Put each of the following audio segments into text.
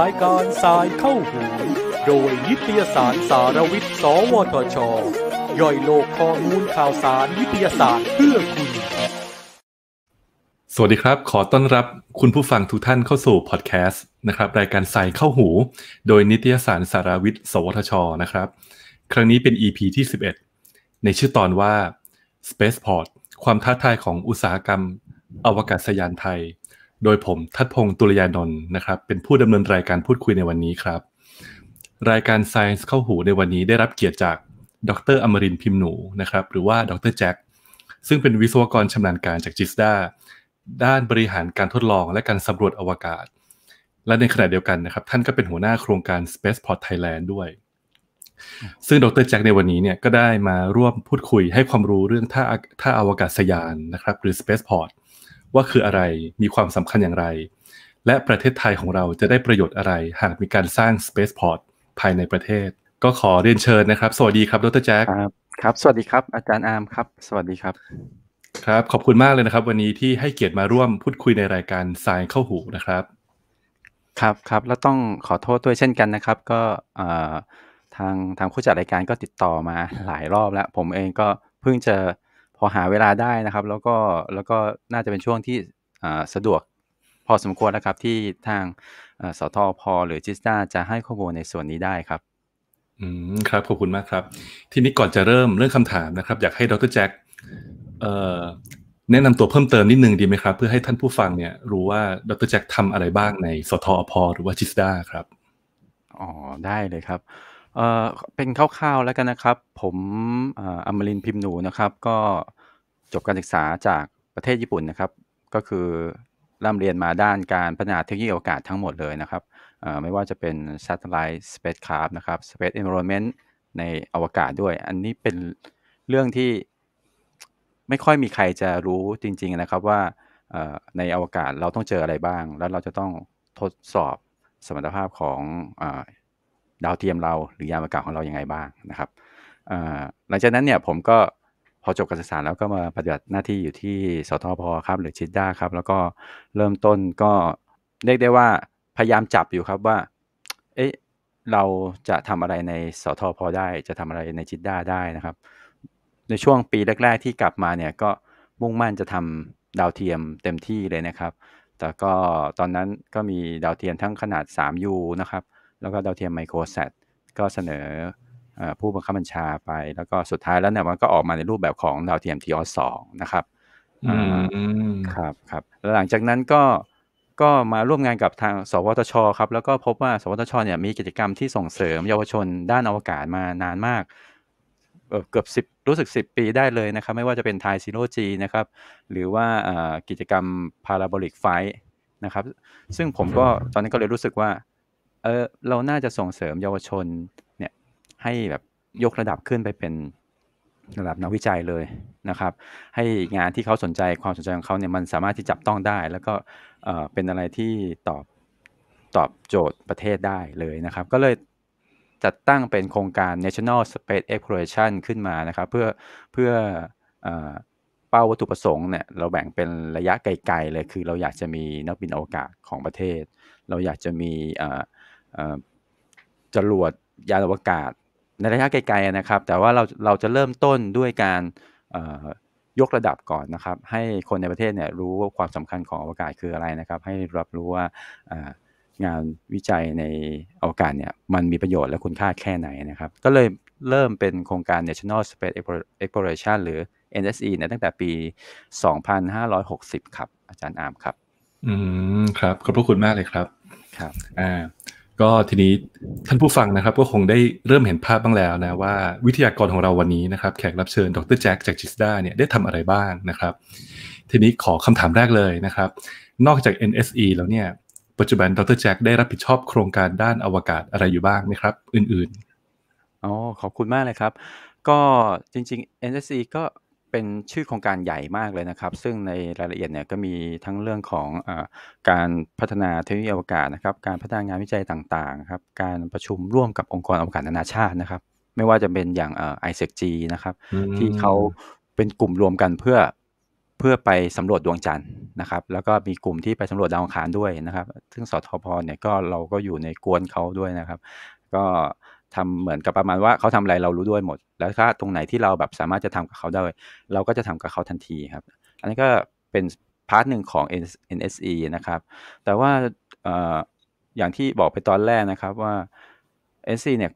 รายการสายเข้าหูโดยนิตยสารสารวิทย์ สวทชย่อยโลกข้อมูลข่าวสารนิตยสารเพื่อคุณ สวัสดีครับ ขอต้อนรับคุณผู้ฟังทุกท่านเข้าสู่พอดแคสต์นะครับรายการสายเข้าหูโดยนิตยสารสารวิทย์ สวทชนะครับ ครั้งนี้เป็น EP ที่ 11 ในชื่อตอนว่า Spaceport ความท้าทายของอุตสาหกรรมอวกาศยานไทย โดยผมทัดพงศ์ตุลยานนท์นะครับ เป็นผู้ดำเนินรายการพูดคุยในวันนี้ครับ รายการ Science เข้าหูในวันนี้ได้รับเกียรติจาก ดรอมรินพิมหนูนะครับ หรือว่า ดรแจ็ค ซึ่งเป็นวิศวกรชำนาญการจากจิสดา ด้านบริหารการทดลองและการสำรวจอวกาศ และในขณะเดียวกันนะครับ ท่านก็เป็นหัวหน้าโครงการ Spaceport Thailand ด้วยซึ่งดรแจ็คในวันนี้เนี่ยก็ได้มาร่วมพูดคุย ให้ความรู้เรื่องท่าท่าอวกาศยานนะครับ หรือ Spaceport ว่าคืออะไรมีความสำคัญอย่างไร และประเทศไทยของเราจะได้ประโยชน์อะไร หากมีการสร้าง Spaceport ภายในประเทศ ก็ขอเรียนเชิญนะครับ สวัสดีครับดรแจ็คครับครับ สวัสดีครับ อาจารย์อาร์มครับ สวัสดีครับ ครับขอบคุณมากเลยนะครับ วันนี้ที่ให้เกียรติมาร่วมพูดคุยในรายการสายเข้าหูนะครับ ครับครับแล้วต้องขอโทษด้วยเช่นกันนะครับ ก็ทางทางผู้จัดรายการก็ติดต่อมาหลายรอบแล้ว ผมเองก็เพิ่งจะพอหาเวลาได้นะครับ แล้วก็แล้วก็น่าจะเป็นช่วงที่สะดวกพอสมควรนะครับ ที่ทางสทอพอหรือจิสตาจะให้ข้อมูลในส่วนนี้ได้ครับ อืมครับขอบคุณมากครับ ทีนี้ก่อนจะเริ่มเรื่องคำถามนะครับ อยากให้ดรแจ็คแนะนำตัวเพิ่มเติมนิดนึงดีไหมครับ เพื่อให้ท่านผู้ฟังเนี่ยรู้ว่าดรแจ็คทำอะไรบ้างในสทอพอหรือว่าจิสตาครับอ๋อได้เลยครับเอ่อเป็นคร่าวๆ แล้วกันนะครับ ผมอัมมมรินพิมพ์หนูนะครับ ก็จบการศึกษาจากประเทศญี่ปุ่นนะครับ ก็คือร่ำเรียนมาด้านการพัฒนาเทคโนโลยีอวกาศทั้งหมดเลยนะครับ ไม่ว่าจะเป็น Satellite Spacecraft นะครับ Space Environment ในอวกาศด้วย อันนี้เป็นเรื่องที่ไม่ค่อยมีใครจะรู้จริงๆนะครับ ว่าในอวกาศเราต้องเจออะไรบ้าง แล้วเราจะต้องทดสอบสมรรถภาพของดาวเทียมเราหรือยานอากาศของเรายังไงบ้างนะครับหลังจากนั้นเนี่ยผมก็พอจบการศึกษาแล้วก็มาปฏิบัติหน้าที่อยู่ที่สทพครับหรือชิดด้าครับ แล้วก็เริ่มต้นก็เรียกได้ว่าพยายามจับอยู่ครับว่าเอ๊ะเราจะทำอะไรในสทพได้จะทำอะไรในจิตด้าได้นะครับ ในช่วงปีแรก ๆที่กลับมาเนี่ยก็มุ่งมั่นจะทำดาวเทียมเต็มที่เลยนะครับ แต่ก็ตอนนั้นก็มีดาวเทียมทั้งขนาด 3U นะครับแล้วก็ดาวเทียมไมโครแซดก็เสนอผู้บังคับบัญชาไป แล้วก็สุดท้ายแล้วเนี่ยมันก็ออกมาในรูปแบบของดาวเทียมทีออสองนะครับครับครับแล้วหลังจากนั้นก็ก็มาร่วมงานกับทางสวทชครับ แล้วก็พบว่าสวทชเนี่ยมีกิจกรรมที่ส่งเสริมเยาวชนด้านอวกาศมานานมาก เกือบสิบรู้สึกสิบปีได้เลยนะครับ ไม่ว่าจะเป็นไทซีโรจีนะครับ หรือว่ากิจกรรมพาราโบลิกไฟนะครับซึ่งผมก็ตอนนี้ก็เลยรู้สึกว่าเออเราน่าจะส่งเสริมเยาวชนเนี่ยให้แบบยกระดับขึ้นไปเป็นระดับนักวิจัยเลยนะครับให้งานที่เขาสนใจความสนใจของเขาเนี่ยมันสามารถที่จับต้องได้ แล้วก็เป็นอะไรที่ตอบตอบโจทย์ประเทศได้เลยนะครับก็เลยจัดตั้งเป็นโครงการ National Space Exploration ขึ้นมานะครับเพื่อเพื่ออเป้าวัตถุประสงค์เนี่ยเราแบ่งเป็นระยะไกลๆเลยคือ เราอยากจะมีนักบินอวกาศของประเทศ เราอยากจะมีจรวดยานอวกาศในระยะไกล ๆ นะครับ แต่ว่าเราเราจะเริ่มต้นด้วยการยกระดับก่อนนะครับ ให้คนในประเทศเนี่ยรู้ว่าความสำคัญของอวกาศคืออะไรนะครับ ให้รับรู้ว่างานวิจัยในอวกาศเนี่ยมันมีประโยชน์และคุณค่าแค่ไหนนะครับ ก็เลยเริ่มเป็นโครงการ National Space Exploration หรือ NSE เนี่ยตั้งแต่ปี 2560 ครับ อาจารย์อามครับอืมครับขอบพระคุณมากเลยครับครับอ่าก็ทีนี้ท่านผู้ฟังนะครับ ก็คงได้เริ่มเห็นภาพบ้างแล้วนะว่าวิทยากรของเราวันนี้นะครับ แขกรับเชิญดรแจ็คจากจิสดาเนี่ยได้ทำอะไรบ้างนะครับ ทีนี้ขอคำถามแรกเลยนะครับ นอกจาก NSE แล้วเนี่ย ปัจจุบันดรแจ็คได้รับผิดชอบโครงการด้านอวกาศอะไรอยู่บ้างไหมครับ อื่นๆ อ๋อขอบคุณมากเลยครับ ก็จริง ๆ NSE ก็เป็นชื่อโครงการใหญ่มากเลยนะครับ ซึ่งในรายละเอียดเนี่ยก็มีทั้งเรื่องของอการพัฒนาเทคโนโลยีอวกาศนะครับ การพัฒนางานวิจัยต่างๆครับการประชุมร่วมกับองค์กรอวกาศนานาชาตินะครับ ไม่ว่าจะเป็นอย่างไอเซกจีนะครับที่เขาเป็นกลุ่มรวมกันเพื่อเพื่อไปสำรวจดวงจันทร์นะครับ แล้วก็มีกลุ่มที่ไปสำรวจดาวอังคารด้วยนะครับ ซึ่งสทพเนี่ยก็เราก็อยู่ในกวนเขาด้วยนะครับ ก็ทำเหมือนกับประมาณว่าเขาทำอะไรเรารู้ด้วยหมดแล้วถ้าตรงไหนที่เราแบบสามารถจะทำกับเขาได้เราก็จะทำกับเขาทันทีครับ อันนี้ก็เป็นพาร์ทหนึ่งของ NSE นะครับ แต่ว่าอย่างที่บอกไปตอนแรกนะครับว่า NSE เนี่ย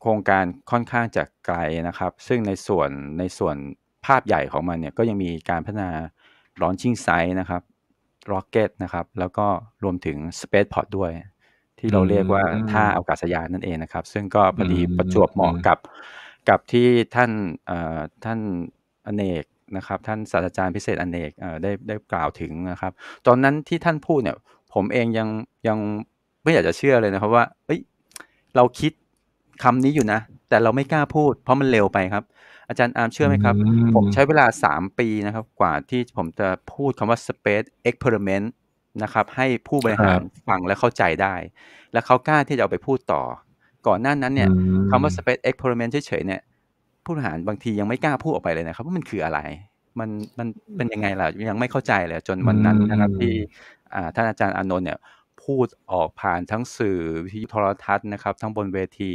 โครงการค่อนข้างจะไกลนะครับ ซึ่งในส่วนในส่วนภาพใหญ่ของมันเนี่ยก็ยังมีการพัฒนาลอนชิ h งไซส์นะครับ rocket นะครับแล้วก็รวมถึง spaceport ด้วยที่เราเรียกว่าท่าอากาศยานนั่นเองนะครับซึ่งก็พอดีประจวบเหมาะกับ กับที่ท่านท่านอเนกนะครับท่านศาสตราจารย์พิเศษอเนกได้ได้กล่าวถึงนะครับ ตอนนั้นที่ท่านพูดเนี่ยผมเองยังยังไม่อยากจะเชื่อเลยนะครับ ว่าเอ้ยเราคิดคำนี้อยู่นะแต่เราไม่กล้าพูดเพราะมันเร็วไปครับ อาจารย์อาร์มเชื่อไหมครับ ผมใช้เวลา 3 ปีนะครับกว่าที่ผมจะพูดคำว่า space experiment นะครับให้ผู้บริหารฟังและเข้าใจได้ แล้วเขากล้าที่จะเอาไปพูดต่อ ก่อนหน้านั้นเนี่ยคำว่า space experiment เฉยๆเนี่ย ผู้บริหารบางทียังไม่กล้าพูดออกไปเลยนะครับว่ามันคืออะไร มันมันเป็นยังไงล่ะยังไม่เข้าใจเลยจนวันนั้นนะครับที่ท่านอาจารย์อานนท์เนี่ยพูดออกผ่านทั้งสื่อวิทยุโทรทัศน์นะครับทั้งบนเวที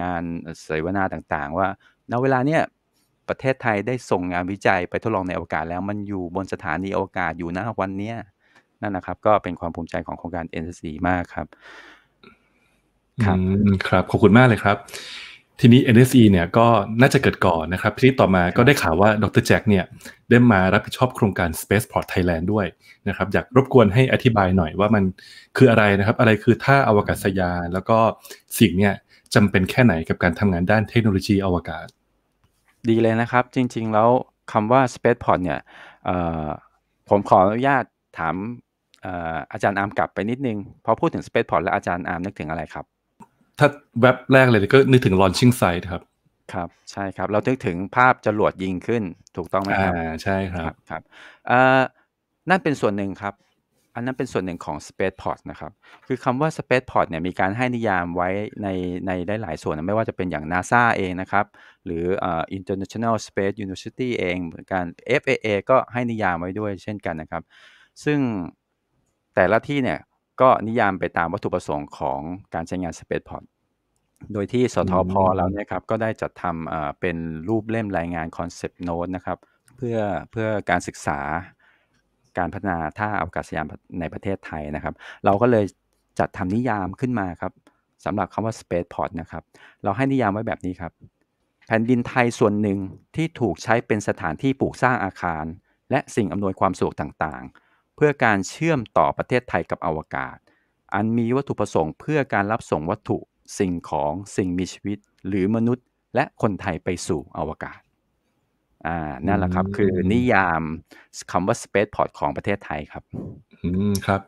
งานเสวนาต่างๆ ว่าณเวลาเนี่ยประเทศไทยได้ส่งงานวิจัยไปทดลองในอวกาศแล้วมันอยู่บนสถานีอวกาศอยู่นะวันเนี้ยนั่นนะครับ ก็เป็นความภูมิใจของโครงการ NCC มากครับครับ ครับ ขอบคุณมากเลยครับ ทีนี้ NSE เนี่ยก็น่าจะเกิดก่อนนะครับที่ต่อมาก็ได้ข่าวว่าดรแจ็คเนี่ย ได้มารับผิดชอบโครงการ Spaceport Thailand ด้วยนะครับ อยากรบกวนให้อธิบายหน่อยว่ามันคืออะไรนะครับ อะไรคือท่าอาวกาศยาน แล้วก็สิ่งเนี่ยจำเป็นแค่ไหนกับการทำงานด้านเทคโนโลยีอวกาศ ดีเลยนะครับ จริง ๆแล้วคำว่า Spaceport เนี่ยผมขออนุญาตถามอาจารย์อาร์มกลับไปนิดนึง พอพูดถึง Space Port แล้วอาจารย์อาร์มนึกถึงอะไรครับ ถ้าเว็บแรกเลยก็นึกถึง launching site ครับครับใช่ครับเรานึกถึงภาพจรวดยิงขึ้นถูกต้องไหมครับอ่าใช่ครับครับนั่นเป็นส่วนหนึ่งครับอันนั้นเป็นส่วนหนึ่งของ Spaceport นะครับคือคำว่า Spaceport เนี่ยมีการให้นิยามไว้ในในได้หลายส่วนไม่ว่าจะเป็นอย่าง NASA เองนะครับหรืออ International Space University เอง เหมือนกัน FAA ก็ให้นิยามไว้ด้วยเช่นกันนะครับ ซึ่งแต่ละที่เนี่ย ก็นิยามไปตามวัตถุประสงค์ของการใช้งาน Space Port โดยที่สทพเราเนี่ยครับ ก็ได้จัดทำเป็นรูปเล่มรายงานคอนเซปต์โน้ตนะครับเพื่อเพื่อการศึกษาการพัฒนาท่าอากาศยานในประเทศไทยนะครับ เราก็เลยจัดทำนิยามขึ้นมาครับสำหรับคำว่า Spaceport นะครับ เราให้นิยามไว้แบบนี้ครับ แผ่นดินไทยส่วนหนึ่งที่ถูกใช้เป็นสถานที่ปลูกสร้างอาคาร และสิ่งอำนวยความสะดวกต่างเพื่อการเชื่อมต่อประเทศไทยกับอวกาศ อันมีวัตถุประสงค์ เพื่อการรับส่งวัตถุสิ่งของสิ่งมีชีวิต หรือมนุษย์ และคนไทยไปสู่อวกาศ อ่า นั่นแหละครับ คือนิยามคำว่า Spaceport ของประเทศไทยครับ อืมครับ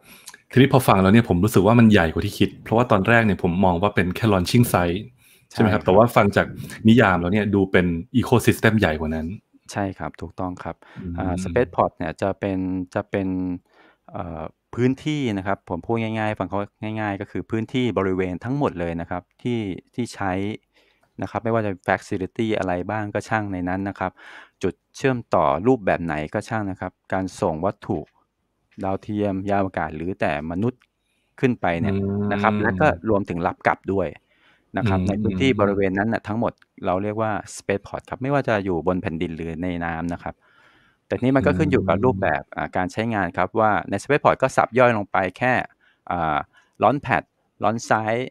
ทีนี้พอฟังแล้วเนี่ยผมรู้สึกว่ามันใหญ่กว่าที่คิด เพราะว่าตอนแรกเนี่ยผมมองว่าเป็นแค่ launching site ใช่ไหมครับ แต่ว่าฟังจากนิยามแล้วเนี่ยดูเป็นอีโคซิสเต็มใหญ่กว่านั้นใช่ครับถูกต้องครับสเปซพอร์ตเนี่ยจะเป็นจะเป็นพื้นที่นะครับผมพูดง่ายๆฟังเขาง่าย ๆ ก็คือพื้นที่บริเวณทั้งหมดเลยนะครับที่ที่ใช้นะครับไม่ว่าจะแฟคซิลิตี้อะไรบ้างก็ช่างในนั้นนะครับจุดเชื่อมต่อรูปแบบไหนก็ช่างนะครับ การส่งวัตถุดาวเทียมยานอวกาศหรือแต่มนุษย์ขึ้นไปเนี่ยนะครับและก็รวมถึงรับกลับด้วยนะครับในพื้นที่บริเวณนั้นนะทั้งหมดเราเรียกว่า space port ครับไม่ว่าจะอยู่บนแผ่นดินหรือในน้ำนะครับ แต่นี้มันก็ขึ้นอยู่กับรูปแบบการใช้งานครับว่าใน space port ก็สับย่อยลงไปแค่ล้อนแพดล้อนไซส์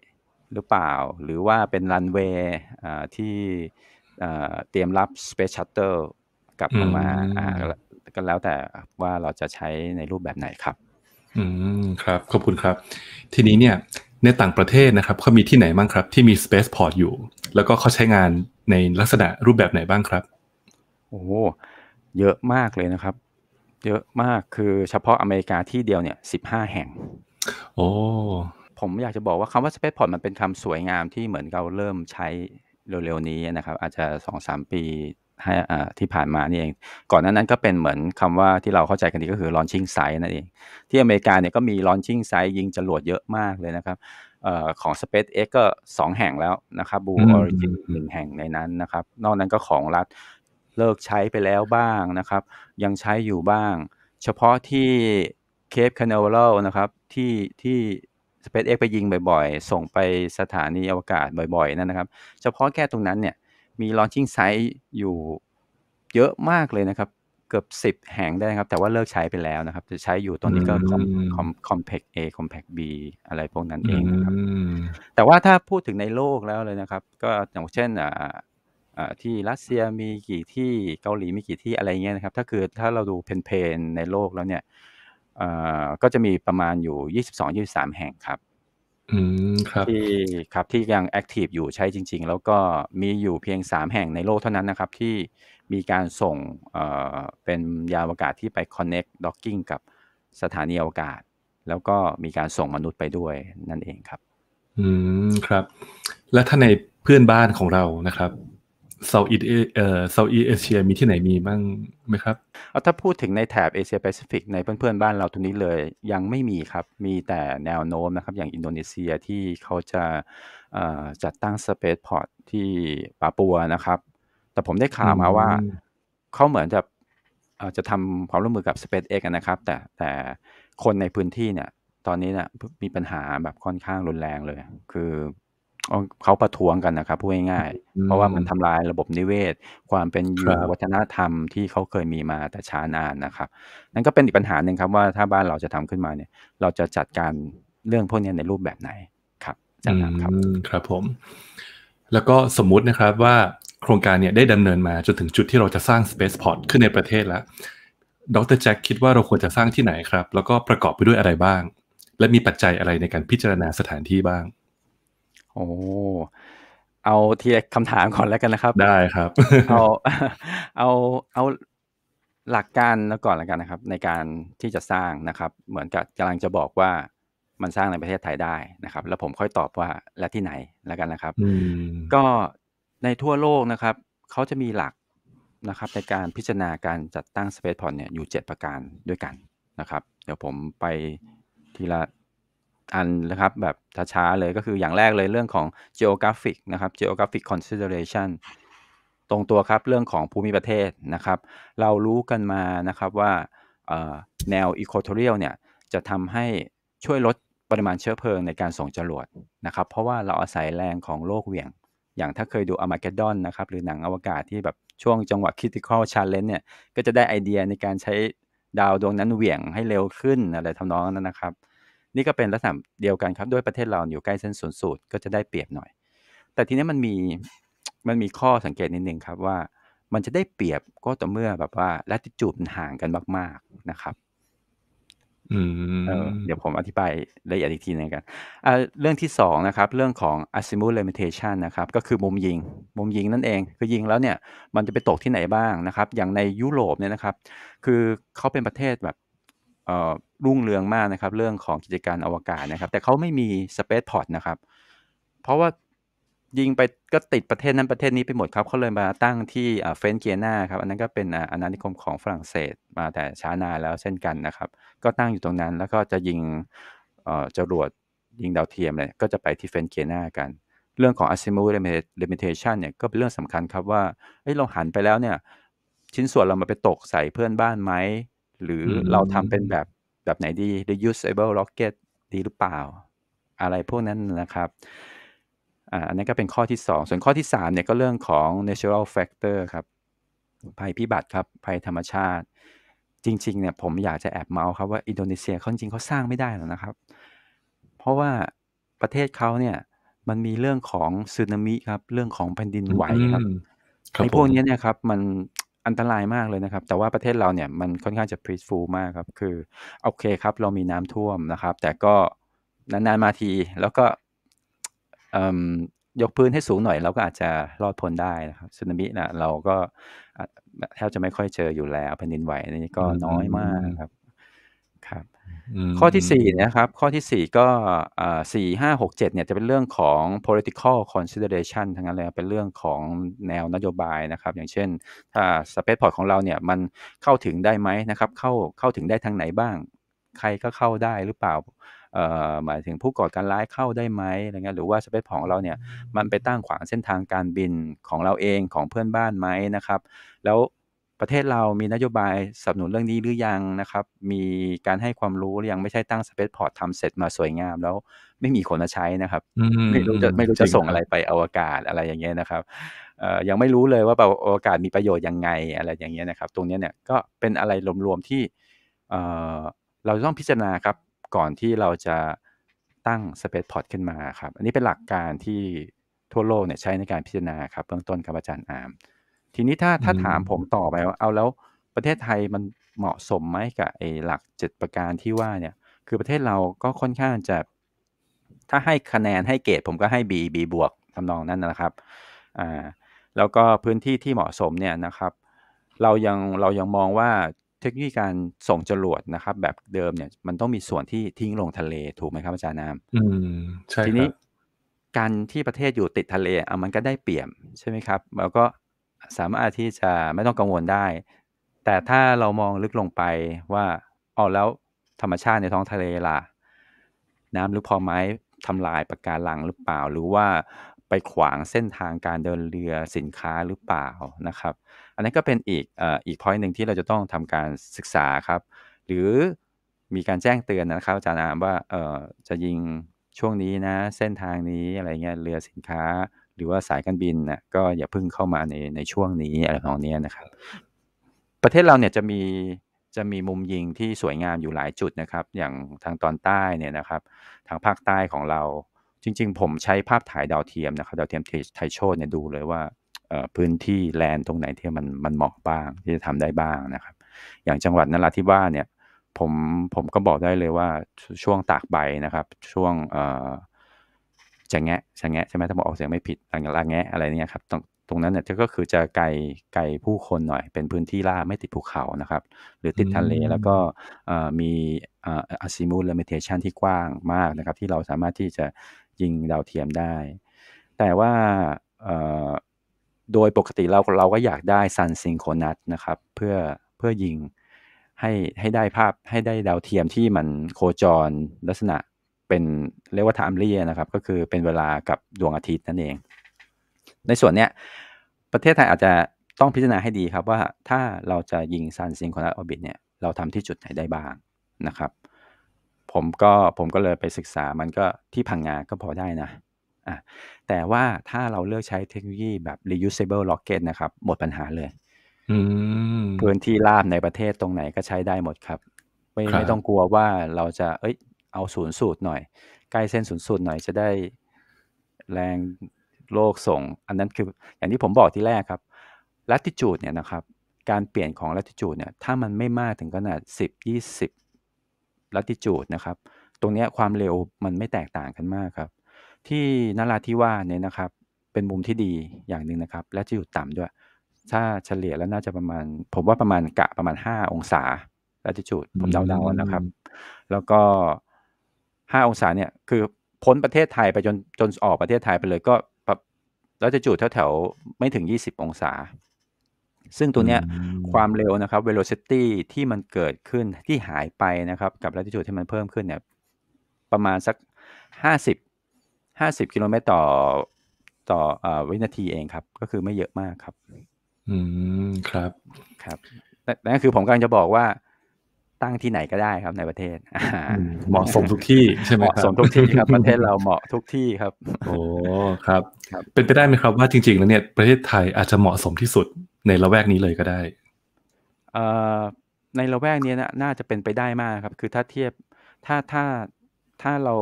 หรือเปล่า หรือว่าเป็นรันเวย์ที่เตรียมรับ space shuttle กลับมาก็แล้วแต่ว่าเราจะใช้ในรูปแบบไหนครับอืมครับ ขอบคุณครับ ทีนี้เนี่ยในต่างประเทศนะครับเขามีที่ไหนบ้างครับ ที่มี Spaceport อยู่ แล้วก็เขาใช้งานในลักษณะรูปแบบไหนบ้างครับ โอ้เยอะมากเลยนะครับ เยอะมากคือเฉพาะอเมริกาที่เดียวเนี่ยสิบห้าแห่ง โอ้ผมอยากจะบอกว่าคำว่า Spaceport มันเป็นคำสวยงามที่เหมือนเราเริ่มใช้เร็วๆนี้นะครับ อาจจะสองสามปีที่ผ่านมานี่เองก่อนนน้นนั้นก็เป็นเหมือนคำว่าที่เราเข้าใจกันดีก็คือ launching site นั่นเอง ที่อเมริกาเนี่ยก็มี launching site ยิงจรวดเยอะมากเลยนะครับอของ SpaceX ก็ 2 แห่งแล้วนะครับ Blue Origin หนึ่งแห่งในนั้นนะครับ นอกนั้นก็ของรัฐเลิกใช้ไปแล้วบ้างนะครับ ยังใช้อยู่บ้าง เฉพาะที่เคปคาเนเวลนะครับ ที่ที่สเปซเอ็กไปยิงบ่อย ๆ ส่งไปสถานีอวกาศบ่อยๆนั่นนะครับเฉพาะแค่ตรงนั้นเนี่ยมี launching site อยู่เยอะมากเลยนะครับ เกือบสิบแห่งได้ครับ แต่ว่าเลิกใช้ไปแล้วนะครับ จะใช้อยู่ตอนนี้ก็ compact A compact B อะไรพวกนั้นเองนะครับแต่ว่าถ้าพูดถึงในโลกแล้วเลยนะครับ ก็อย่างเช่นอ่าที่รัสเซียมีกี่ที่เกาหลีมีกี่ที่อะไรเงี้ยนะครับ ถ้าคือถ้าเราดูเพนเพนในโลกแล้วเนี่ย ก็จะมีประมาณอยู่ 22-23 แห่งครับครับที่ครับที่ยังแอคทีฟอยู่ใช้จริง ๆ แล้วก็มีอยู่เพียง 3 แห่งในโลกเท่านั้นนะครับ ที่มีการส่งเอ่อเป็นยานอวกาศที่ไป c น n n e c t ็อกกิ้งกับสถานีอวกาศ แล้วก็มีการส่งมนุษย์ไปด้วยนั่นเองครับ อืมครับ และถ้าในเพื่อนบ้านของเรานะครับเซาอีเอเอเซาอีเอเชียมีที่ไหนมีบ้างไหมครับอถ้าพูดถึงในแถบเอเชียแปซิฟิกในเพื่อนๆ บ้านเราตรงนี้เลยยังไม่มีครับมีแต่แนวโน้มนะครับ อย่างอินโดนีเซียที่เขาจะจัดตั้งสเปซพอร์ตที่ปาปัวนะครับ แต่ผมได้ข่าวมาว่า เขาเหมือนจะจะทำความร่วมมือกับ SpaceX นะครับ แต่แต่คนในพื้นที่เนี่ย ตอนนี้เนี่ยมีปัญหาแบบค่อนข้างรุนแรงเลยคือเขาประท้วงกันนะครับ พูดง่ายๆเพราะว่ามันทำลายระบบนิเวศ ความเป็นอยู่วัฒนธรรมที่เขาเคยมีมาแต่ช้านานนะครับ นั่นก็เป็นอีกปัญหาหนึ่งครับว่าถ้าบ้านเราจะทำขึ้นมาเนี่ย เราจะจัดการเรื่องพวกนี้ในรูปแบบไหนครับจัดารครับครับผม แล้วก็สมมุตินะครับว่าโครงการเนี่ยได้ดำเนินมาจนถึงจุดที่เราจะสร้าง Spaceport ขึ้นในประเทศแล้ว ดรแจ็คคิดว่าเราควรจะสร้างที่ไหนครับ แล้วก็ประกอบไปด้วยอะไรบ้าง และมีปัจจัยอะไรในการพิจารณาสถานที่บ้างโอ้เอาทีละคำถามก่อนแล้วกันนะครับ ได้ครับ เอา เอา เอาหลักการแล้วก่อนแล้วกันนะครับ ในการที่จะสร้างนะครับ เหมือนกับกำลังจะบอกว่ามันสร้างในประเทศไทยได้นะครับ แล้วผมค่อยตอบว่าและที่ไหนแล้วกันนะครับ ก็ในทั่วโลกนะครับเขาจะมีหลักนะครับในการพิจารณาการจัดตั้งสปซพอร์ตเนี่ยอยู่7 ประการด้วยกันนะครับ เดี๋ยวผมไปทีละอันนะครับแบบช้าๆเลยก็คืออย่างแรกเลยเรื่องของ geographic นะครับ geographic consideration ตรงตัวครับเรื่องของภูมิประเทศนะครับ เรารู้กันมานะครับว่าแนวอีโคโทเรียลเนี่ยจะทำให้ช่วยลดปริมาณเชื้อเพลิงในการส่งจรวดนะครับ เพราะว่าเราอาศัยแรงของโลกเหวี่ยงอย่างถ้าเคยดูอมาเกดอนนะครับหรือหนังอวกาศที่แบบช่วงจังหวะ critical challenge เนี่ยก็จะได้ไอเดียในการใช้ดาวดวงนั้นเหวี่ยงให้เร็วขึ้นอะไรทำนองนั้นนะครับนี่ก็เป็นลักษณะเดียวกันครับด้วยประเทศเราอยู่ใกล้เส้นศูนย์สูตรก็จะได้เปรียบหน่อย แต่ทีนี้มันมีมันมีข้อสังเกตนิดนึงครับว่ามันจะได้เปรียบก็ต่อเมื่อแบบว่าลัติจูดมันห่างกันมากๆนะครับเดี๋ยวผมอธิบายละเอียดอีกทีนึงกันเรื่องที่สองนะครับ เรื่องของ azimuth limitation นะครับ ก็คือมุมยิง มุมยิงนั่นเองคือยิงแล้วเนี่ยมันจะไปตกที่ไหนบ้างนะครับ อย่างในยุโรปเนี่ยนะครับ คือเขาเป็นประเทศแบบรุ่งเรืองมากนะครับ เรื่องของกิจการอวกาศนะครับแต่เขาไม่มีสเปซพอร์ตนะครับเพราะว่ายิงไปก็ติดประเทศนั้นประเทศนี้ไปหมดครับเขาเลยมาตั้งที่เฟนเกียนาครับอันนั้นก็เป็นอาณานิคมของฝรั่งเศสมาแต่ช้านานแล้วเช่นกันนะครับ ก็ตั้งอยู่ตรงนั้นแล้วก็จะยิงจรวดยิงดาวเทียมเลยก็จะไปที่เฟนเกียนากัน เรื่องของ azimuth limitation เนี่ยก็เป็นเรื่องสำคัญครับว่าเเราหันไปแล้วเนี่ยชิ้นส่วนเรามาไปตกใส่เพื่อนบ้านไหมหรือเราทำเป็นแบบแบบไหนดี reusable rocket ดีหรือเปล่า อะไรพวกนั้นนะครับ อันนี้ก็เป็นข้อที่สองส่วนข้อที่สามเนี่ยก็เรื่องของ natural factor ครับ ภัยพิบัติครับภัยธรรมชาติ จริง ๆ เนี่ยผมอยากจะแอบเมาส์ครับว่าอินโดนีเซียเขาจริงเขาสร้างไม่ได้หรอกนะครับ เพราะว่าประเทศเขาเนี่ยมันมีเรื่องของสึนามิครับเรื่องของแผ่นดินไหวครับในพวกนี้เนี่ยครับมันอันตรายมากเลยนะครับ แต่ว่าประเทศเราเนี่ยมันค่อนข้างจะ peaceful มากครับคือโอเคครับเรามีน้ำท่วมนะครับ แต่ก็นานๆมาทีแล้วก็ยกพื้นให้สูงหน่อย เราก็อาจจะรอดพ้นได้นะครับสึนามินะเราก็แทบจะไม่ค่อยเจออยู่แล้วแผ่นดินไหว นี่ก็น้อยมากครับข้อที่สี่นะครับข้อที่สี่ก็สี่ห้าหกเจ็ดเนี่ยจะเป็นเรื่องของ political consideration ทั้งนั้นเลยเป็นเรื่องของแนวนโยบายนะครับอย่างเช่นถ้า space port ของเราเนี่ยมันเข้าถึงได้ไหมนะครับเข้าเข้าถึงได้ทางไหนบ้าง ใครก็เข้าได้หรือเปล่าหมายถึงผู้ก่อการร้ายเข้าได้ไหมอะไรเงี้ยหรือว่าสเปซของเราเนี่ยมันไปตั้งขวางเส้นทางการบินของเราเองของเพื่อนบ้านไหมนะครับแล้วประเทศเรามีนโยบายสนับสนุนเรื่องนี้หรือยังนะครับ มีการให้ความรู้หรือยังไม่ใช่ตั้งสเปซพอร์ตทำเสร็จมาสวยงาม แล้วไม่มีคนมาใช้นะครับไม่รู้จะไม่รู้จะส่งอะไรไปอวกาศอะไรอย่างเงี้ยนะครับยังไม่รู้เลยว่าอวกาศมีประโยชน์ยังไงอะไรอย่างเงี้ยนะครับ ตรงนี้เนี่ยก็เป็นอะไรรวมๆที่เราต้องพิจารณาครับก่อนที่เราจะตั้งสเปซพอร์ตขึ้นมาครับ อันนี้เป็นหลักการที่ทั่วโลกเนี่ยใช้ในการพิจารณาครับเบื้องต้นครับอาจารย์อาร์มทีนี้ถ้าถ้าถามผมต่อไปว่าเอาแล้วประเทศไทยมันเหมาะสมไหมกับไอ้หลักเจ็ดประการที่ว่าเนี่ย คือประเทศเราก็ค่อนข้างจะ ถ้าให้คะแนนให้เกรดผมก็ให้ B B บวกทำนองนั้นนะครับอ่าแล้วก็พื้นที่ที่เหมาะสมเนี่ยนะครับ เรายังเรายังมองว่าเทคโนโลยีการส่งจรวดนะครับ แบบเดิมเนี่ย มันต้องมีส่วนที่ทิ้งลงทะเล ถูกไหมครับอาจารย์นามอืมใช่ทีนี้การที่ประเทศอยู่ติดทะเลอ่ะมันก็ได้เปรียบใช่ไหมครับแล้วก็สามารถที่จะไม่ต้องกังวลได้ แต่ถ้าเรามองลึกลงไปว่าอ๋อแล้วธรรมชาติในท้องทะเลล่ะ น้ำลึกพอไหมทำลายปะการังหรือเปล่า หรือว่าไปขวางเส้นทางการเดินเรือสินค้าหรือเปล่านะครับ อันนั้นก็เป็นอีกอีกพอยต์หนึ่งที่เราจะต้องทำการศึกษาครับ หรือมีการแจ้งเตือนนะครับอาจารย์อามว่าจะยิงช่วงนี้นะ เส้นทางนี้อะไรเงี้ย เรือสินค้าหรือว่าสายการบินนะก็อย่าเพิ่งเข้ามาในในช่วงนี้อะไรของนี้นะครับ ประเทศเราเนี่ยจะมีจะมีมุมยิงที่สวยงามอยู่หลายจุดนะครับ อย่างทางตอนใต้เนี่ยนะครับ ทางภาคใต้ของเราจริง ๆ ผมใช้ภาพถ่ายดาวเทียมนะครับดาวเทียมไทยโชดเนี่ยดูเลยว่าพื้นที่แลนตรงไหนที่มันมันเหมาะบ้างที่จะทำได้บ้างนะครับ อย่างจังหวัดนราธิวาสเนี่ยผมผมก็บอกได้เลยว่าช่วงตากใบนะครับ ช่วงจะแงะจะแงะ ใช่ไหมถ้าบอกออกเสียงไม่ผิดอะไรแงะอะไรเนี่ยครับตรงตรงนั้นเนี่ยก็คือจะไกลไกลผู้คนหน่อย เป็นพื้นที่ล่าไม่ติดภูเขานะครับ หรือติดทะเล แล้วก็มีอัซ a มูลเลมิเ m ชันที่กว้างมากนะครับ ที่เราสามารถที่จะยิงดาวเทียมได้ แต่ว่าโดยปกติเราเราก็อยากได้ซันซิงโคนั n นะครับเพื่อเพื่อยิงให้ให้ได้ภาพให้ได้ดาวเทียมที่มันโคจรลักษณะเป็นเรียกว่าทาม์เรียนะครับ ก็คือเป็นเวลากับดวงอาทิตย์นั่นเอง ในส่วนเนี้ย ประเทศไทยอาจจะต้องพิจารณาให้ดีครับ ว่าถ้าเราจะยิงซันซิงคอนออร์บิทเนี่ย เราทำที่จุดไหนได้บ้างนะครับ ผมก็ผมก็เลยไปศึกษามันก็ที่พังงาก็พอได้นะอ่ะแต่ว่าถ้าเราเลือกใช้เทคโนโลยีแบบ reusable rocket นะครับ หมดปัญหาเลยพื้นที่ราบในประเทศตรงไหนก็ใช้ได้หมดครับ ไม่ไม่ต้องกลัวว่าเราจะเอ้ยเอาศูนย์สูตรหน่อยใกล้เส้นศูนย์สูตรหน่อยจะได้ แรงโลกส่ง อันนั้นคืออย่างที่ผมบอกที่แรกครับลัติจูดเนี่ยนะครับ การเปลี่ยนของลัติจูดเนี่ย ถ้ามันไม่มากถึงขนาด10 20ลัติจูดนะครับ ตรงนี้ความเร็วมันไม่แตกต่างกันมากครับ ที่นราธิวาสเนี่ยนะครับ เป็นมุมที่ดีอย่างหนึ่งนะครับและจะอยู่ต่ำด้วย ถ้าเฉลี่ยแล้วน่าจะประมาณ ผมว่าประมาณกะประมาณ 5 องศาลัติจูดผมเดาๆนะครับ แล้วก็ห้าองศาเนี่ยคือพ้นประเทศไทยไปจนจนออกประเทศไทยไปเลยก็แล้วจะจูดแถวแถวไม่ถึงยี่สิบองศา ซึ่งตัวเนี้ยความเร็วนะครับ velocity ที่มันเกิดขึ้นที่หายไปนะครับ กับ latitude ที่มันเพิ่มขึ้นเนี่ย ประมาณสักหห้้าสิบาสิบกิโลเมตรต่อต่ออวินาทีเองครับ ก็คือไม่เยอะมากครับ อืมครับครับนั่นคือผมกำลังจะบอกว่าตั้งที่ไหนก็ได้ครับในประเทศเหมาะสมทุกที่ใช่ไหมเหมาะสมทุกที่ครับ ประเทศเราเหมาะทุกที่ครับ โอ้ครับ เป็นไปได้ไหมครับ ว่าจริงๆ แล้วเนี่ย ประเทศไทยอาจจะเหมาะสมที่สุดในละแวกนี้เลยก็ได้ในละแวกนี้น่าจะเป็นไปได้มากครับคือถ้าเทียบถ้าถ้าถ้าเรา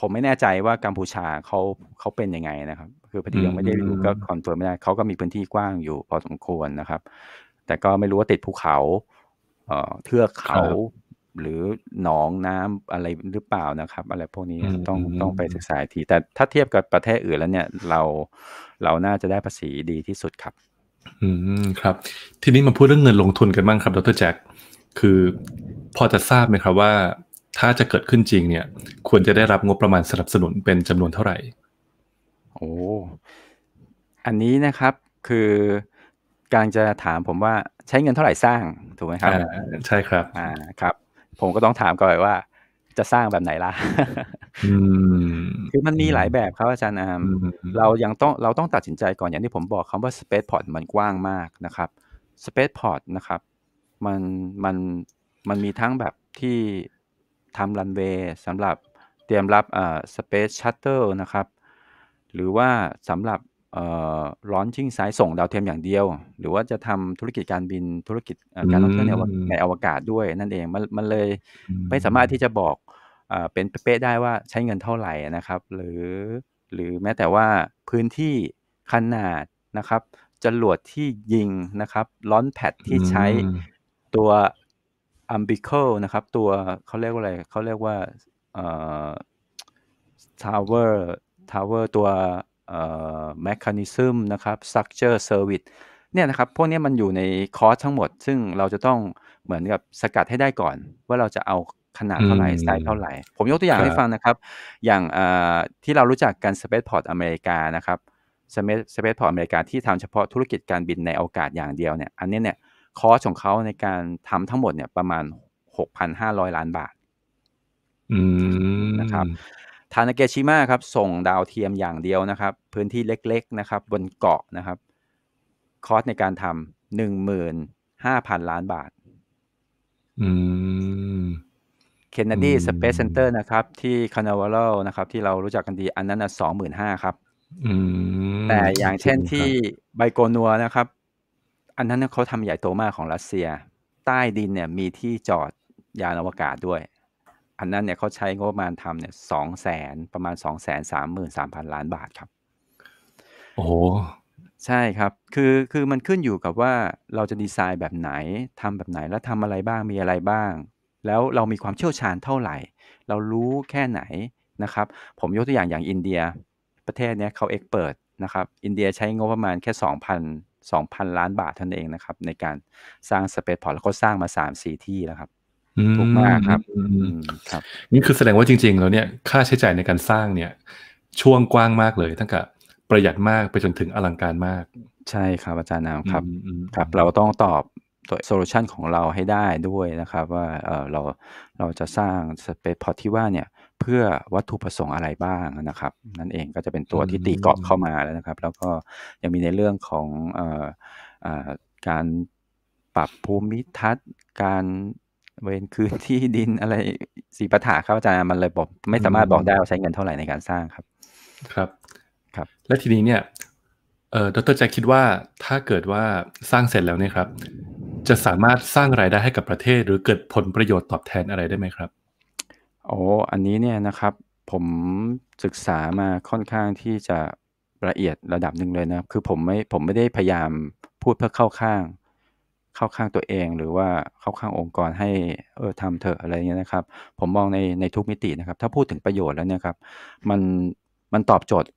ผมไม่แน่ใจว่ากัมพูชาเขาเขาเป็นยังไงนะครับคือพอดียังไม่ได้รู้ก็คอนเฟิร์มไม่ได้เขาก็มีพื้นที่กว้างอยู่พอสมควรนะครับ แต่ก็ไม่รู้ว่าติดภูเขาเทือกเขาหรือหนองน้ำอะไรหรือเปล่านะครับ อะไรพวกนี้ต้องต้องไปศึกษาที แต่ถ้าเทียบกับประเทศอื่นแล้วเนี่ยเราเราน่าจะได้ภาษีดีที่สุดครับ อืมครับทีนี้มาพูดเรื่องเงินลงทุนกันบ้างครับดรแจ็คคือพอจะทราบไหมครับว่า ถ้าจะเกิดขึ้นจริงเนี่ย ควรจะได้รับงบประมาณสนับสนุนเป็นจำนวนเท่าไหร่ โอ้อันนี้นะครับคือ การจะถามผมว่าใช้เงินเท่าไหร่สร้าง ถูกไหมครับใช่ครับอ่าครับ ผมก็ต้องถามก่อนว่าจะสร้างแบบไหนล่ะคือมันมีหลายแบบครับ อาจารย์อามเรายังต้องเราต้องตัดสินใจก่อนอย่างที่ผมบอกคำว่า Space Port มันกว้างมากนะครับ Space Port นะครับมันมันมันมีทั้งแบบที่ทำรันเวย์สำหรับเตรียมรับเอ่อสเปซชัตเตอร์นะครับ หรือว่าสำหรับร้อนชิงสายส่งดาวเทียมอย่างเดียว หรือว่าจะทำธุรกิจการบินธุรกิจการท่องเที่ยวในอวกาศด้วย นั่นเองมันมันเลยไม่สามารถที่จะบอกเป็นเป๊ะได้ว่าใช้เงินเท่าไหร่นะครับ หรือหรือแม้แต่ว่าพื้นที่ขนาดนะครับจรวดที่ยิงนะครับล้อนแพดที่ใช้ตัวอัมบิเคิลนะครับ ตัวเขาเรียกว่าอะไรเขาเรียกว่าเอ่อทาวเวอร์ทาวเวอร์ตัวอ่อแมคคาเนะครับรัคเจอร์เซอร์วิสเนี่ยนะครับพวกนี้มันอยู่ในคอร์สทั้งหมด ซึ่งเราจะต้องเหมือนกับสกัดให้ได้ก่อน ว่าเราจะเอาขนาดเท่าไหร่ไซส์เท่าไหร่ ผมยกตัวอย่างให้ฟังนะครับ อย่างที่เรารู้จักกันสเปซพอร์ตอเมริกานะครับสเปซสเปซพอร์ตอเมริกาที่ทำเฉพาะธุรกิจการบินในอวกาศอย่างเดียวเนี่ยอันนี้เนี่ยคอสของเขาในการทำทั้งหมดเนี่ยประมาณ 6,500 ล้านบาทนะครับทานาเกชิมะครับ ส่งดาวเทียมอย่างเดียวนะครับ พื้นที่เล็กๆนะครับ บนเกาะนะครับคอสในการทำหนึ่งหมื่นห้าพันล้านบาทเคนเนดีสเปซเซ็นเตอร์นะครับ ที่คานาวาโลนะครับ ที่เรารู้จักกันดีอันนั้นสองหมื่นห้าครับแต่อย่างเช่นที่ไบโกนัวนะครับ อันนั้นเขาทำใหญ่โตมากของรัสเซีย ใต้ดินเนี่ยมีที่จอดยานอวกาศด้วยอันนั้นเนี่ยเขาใช้งบประมาณทำเนี่ยสองแสนประมาณสองแสนสามหมื่นสามพันล้านบาทครับ โอ้ oh. ใช่ครับคือคือมันขึ้นอยู่กับว่าเราจะดีไซน์แบบไหนทำแบบไหนแล้วทำอะไรบ้างมีอะไรบ้าง แล้วเรามีความเชี่ยวชาญเท่าไหร่ เรารู้แค่ไหนนะครับผมยกตัวอย่างอย่างอินเดียประเทศเนี้ยเขาเอ็กเปิดนะครับอินเดียใช้งบประมาณแค่สองพันสองพันล้านบาทท่านเองนะครับในการสร้างสเปซพอร์ตแล้วก็สร้างมาสสามี่ที่แล้วครับถูกมากครับครับนี่คือแสดงว่าจริงๆแล้วเนี่ยค่าใช้จ่ายในการสร้างเนี่ยช่วงกว้างมากเลยตั้งแต่ประหยัดมากไปจนถึงอลังการมาก ใช่ครับอาจารย์นาวครับครับเราต้องตอบตัวโซลูชันของเราให้ได้ด้วยนะครับ ว่าเออเราเราจะสร้างสเปซพอทที่ว่าเนี่ยเพื่อวัตถุประสงค์อะไรบ้างนะครับ นั่นเองก็จะเป็นตัวที่ตีกรอบเข้ามาแล้วนะครับ แล้วก็ยังมีในเรื่องของอออการปรับภูมิทัศน์การเวรคืนที่ดินอะไรสีปัญหาเข้าใจมันเลยบอกไม่สามารถบอกได้ว่าใช้เงินเท่าไหร่ในการสร้างครับครับ ครับ และทีนี้เนี่ยเออดรแจะคคิดว่าถ้าเกิดว่าสร้างเสร็จแล้วเนี่ยครับจะสามารถสร้างรายได้ให้กับประเทศ หรือเกิดผลประโยชน์ตอบแทนอะไรได้ไหมครับโอ้อันนี้เนี่ยนะครับ ผมศึกษามาค่อนข้างที่จะละเอียดระดับหนึ่งเลยนะคือผมไม่ผมไม่ได้พยายามพูดเพื่อเข้าข้างเข้าข้างตัวเองหรือว่าเข้าข้างองค์กรให้เออทำเถอะอะไรเงี้ยนะครับ ผมมองในในทุกมิตินะครับถ้าพูดถึงประโยชน์แล้วเนี่ยครับมันมันตอบโจทย์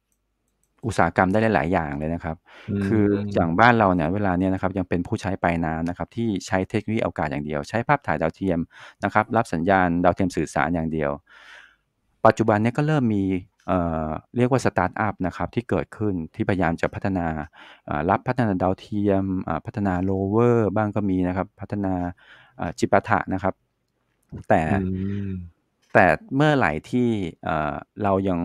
อุตสาหกรรมได้หลายอย่างเลยนะครับ คืออย่างบ้านเราเนี่ยเวลาเนี่ยนะครับยังเป็นผู้ใช้ปายน้ำนะครับที่ใช้เทคโนโลยีอากาศอย่างเดียว ใช้ภาพถ่ายดาวเทียมนะครับรับสัญญาณดาวเทียมสื่อสารอย่างเดียว ปัจจุบันนี้ก็เริ่มมีเรียกว่าสตาร์ทอัพนะครับ ที่เกิดขึ้นที่พยายามจะพัฒนารับพัฒนาดาวเทียม พัฒนาโลเวอร์บ้างก็มีนะครับ พัฒนาจิปาถะนะครับ แต่แต่เมื่อไหร่ที่เรายัง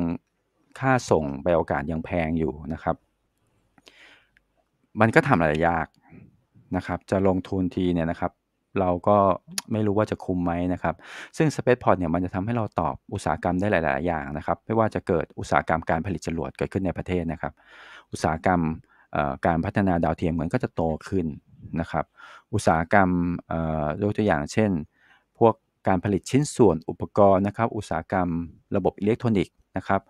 ค่าส่งไปโอกาสยังแพงอยู่นะครับ มันก็ทำอะไรยากนะครับ จะลงทุนทีเนี่ยนะครับเราก็ไม่รู้ว่าจะคุมไหมนะครับ ซึ่ง Spaceport เนี่ยมันจะทำให้เราตอบอุตสาหกรรมได้หลาย ๆ อย่างนะครับ ไม่ว่าจะเกิดอุตสาหกรรมการผลิตจรวดเกิดขึ้นในประเทศนะครับ อุตสาหกรรมการพัฒนาดาวเทียมเหมือนก็จะโตขึ้นนะครับ อุตสาหกรรมยกตัวอย่างเช่น พวกการผลิตชิ้นส่วนอุปกรณ์นะครับ อุตสาหกรรมระบบอิเล็กทรอนิกส์นะครับ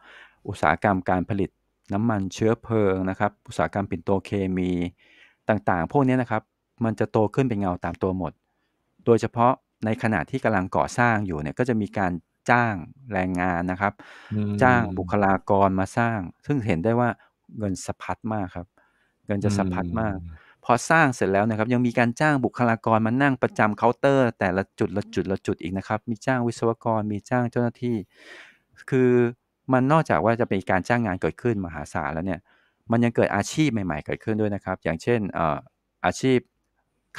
อุตสาหกรรมการผลิตน้ำมันเชื้อเพลิงนะครับ อุตสาหกรรมปิ่นโตเคมีต่าง ๆ พวกนี้นะครับ มันจะโตขึ้นเป็นเงาตามตัวหมดโดยเฉพาะในขณะที่กำลังก่อสร้างอยู่เนี่ยก็จะมีการจ้างแรงงานนะครับ จ้างบุคลากรมาสร้าง ซึ่งเห็นได้ว่าเงินสะพัดมากครับ เงินจะสะพัดมากพอสร้างเสร็จแล้วนะครับยังมีการจ้างบุคลากรมานั่งประจำเคาน์เตอร์ แต่ละจุดละจุดละจุดอีกนะครับ มีจ้างวิศวกรมีจ้างเจ้าหน้าที่ คือมันนอกจากว่าจะเป็นการจ้างงานเกิดขึ้น มหาศาลแล้วเนี่ย มันยังเกิดอาชีพใหม่ๆ เกิดขึ้นด้วยนะครับ อย่างเช่นอาชีพ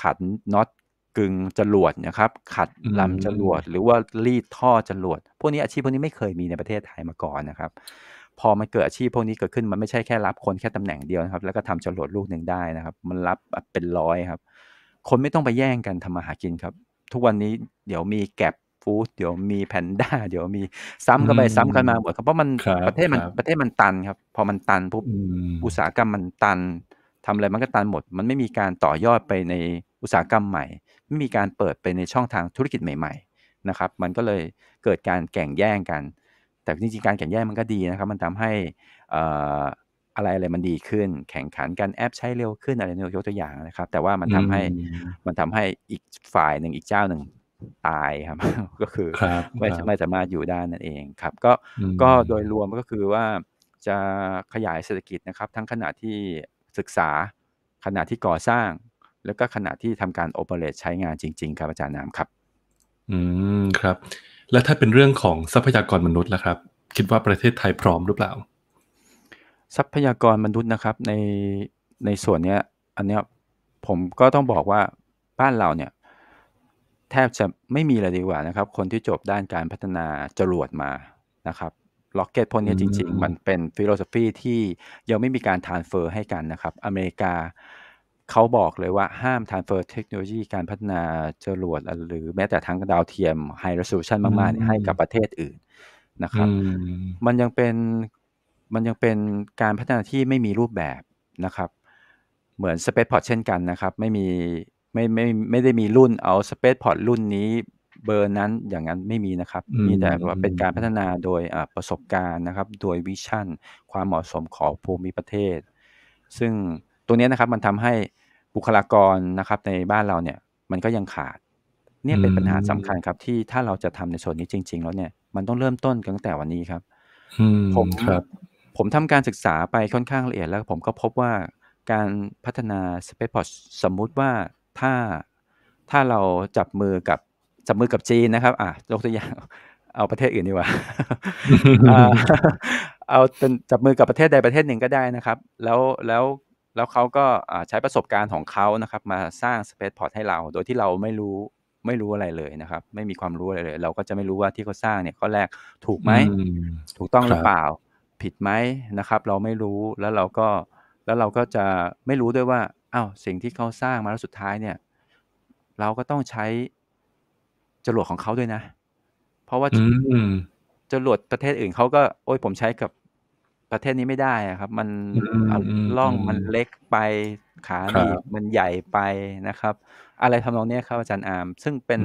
ขันน็อตกึงจรวดนะครับขัดลำจรวดหรือว่ารีดท่อจรวด พวกนี้อาชีพพวกนี้ไม่เคยมีในประเทศไทยมาก่อนนะครับ พอมันเกิดอาชีพพวกนี้เกิดขึ้นมันไม่ใช่แค่รับคนแค่ตำแหน่งเดียวนะครับ แล้วก็ทำจรวดลูกหนึ่งได้นะครับ มันรับเป็นร้อยครับ คนไม่ต้องไปแย่งกันทำมาหากินครับ ทุกวันนี้เดี๋ยวมีแก็บฟู้ดเดี๋ยวมีแพนด้าเดี๋ยวมีซ้ำกันไปซ้ำกันมาหมดครับเพราะมันประเทศมันประเทศมันตันครับ พอมันตันปุ๊บอุตสาหกรรมมันตันทำอะไรมันก็ตันหมด มันไม่มีการต่อยอดไปในอุตสาหกรรมใหม่ไม่ มีการเปิดไปในช่องทางธุรกิจใหม่ ๆ นะครับ มันก็เลยเกิดการแข่งแย่งกัน แต่จริงๆการแข่งแย่งมันก็ดีนะครับมันทำให้อะไรอะไรมันดีขึ้นแข่งขันกันแอป ใช้เร็วขึ้นอะไรน่ยกตัวอย่างนะครับ แต่ว่ามันทำให้มันทำให้อีกฝ่ายหนึ่งอีกเจ้าหนึ่งตายครับก็คือไม่ไม่สามารถอยู่ได้นั่นเองครับก็ก็โดยรวมก็คือว่า จะขยายเศรษฐกิจนะครับ ทั้งขณะที่ศึกษาขณะที่ก่อสร้างแล้วก็ขณะที่ทำการโอเปเรตใช้งานจริงๆ ครับ อาจารย์น้ำครับ อืมครับ แล้วถ้าเป็นเรื่องของทรัพยากรมนุษย์ล่ะครับ คิดว่าประเทศไทยพร้อมหรือเปล่า ทรัพยากรมนุษย์นะครับ ในในส่วนเนี้ย อันเนี้ยผมก็ต้องบอกว่าบ้านเราเนี่ย แทบจะไม่มีเลยดีกว่านะครับ คนที่จบด้านการพัฒนาจรวดมานะครับล็อกเก็ตพวกนี้จริงๆ มันเป็นฟิโลสฟีที่ยังไม่มีการทานเฟอร์ให้กันนะครับ อเมริกาเขาบอกเลยว่าห้ามทานเฟอร์เทคโนโลยีการพัฒนาจรวด หรือแม้แต่ทั้งดาวเทียมไฮ g h ส e s o l u t i o n มากๆ ให้กับประเทศอื่นนะครับ มันยังเป็นมันยังเป็นการพัฒนาที่ไม่มีรูปแบบนะครับ เหมือนสเปซพอร์ตเช่นกันนะครับ ไม่มีไม่ไม่ไม่ได้มีรุ่นเอาสเปซพอร์ตรุ่นนี้เบอร์นั้นอย่างนั้นไม่มีนะครับ มีแต่ว่าเป็นการพัฒนาโดยประสบการณ์นะครับโดยวิชั่น ความเหมาะสมของภูมิประเทศ ซึ่งตัวนี้นะครับมันทำให้บุคลากรนะครับในบ้านเราเนี่ย มันก็ยังขาด เนี่ยเป็นปัญหาสำคัญครับ ที่ถ้าเราจะทำในส่วนนี้จริงๆ แล้วเนี่ยมันต้องเริ่มต้นตั้งแต่วันนี้ครับผมครับ ผมทำการศึกษาไปค่อนข้างละเอียด แล้ว ผมก็พบว่าการพัฒนาสเปซพอร์ตสมมุติว่าถ้าถ้าเราจับมือกับจับมือกับจีนนะครับ อ่ะยกตัวอย่างเอาประเทศอื่นดีกว่า เอาจับมือกับประเทศใดประเทศหนึ่งก็ได้นะครับ แล้วแล้วแล้วเขาก็ใช้ประสบการณ์ของเขานะครับมาสร้างสเปซพอร์ตให้เรา โดยที่เราไม่รู้ไม่รู้อะไรเลยนะครับ ไม่มีความรู้อะไรเลย เราก็จะไม่รู้ว่าที่เขาสร้างเนี่ยข้อแรกถูกไหมถูกต้องหรือเปล่า ผิดไหมนะครับ เราไม่รู้แล้วเราก็แล้วเราก็จะไม่รู้ด้วยว่าอ้าวสิ่งที่เขาสร้างมาแล้วสุดท้ายเนี่ย เราก็ต้องใช้ จรวดของเขาด้วยนะ เพราะว่าจรวดประเทศอื่นเขาก็โอ้ยผมใช้กับประเทศนี้ไม่ได้ครับ มันล่องมันเล็กไป ขาดีมันใหญ่ไปนะครับ อะไรทำนองนี้ครับอาจารย์อาม ซึ่งเป็น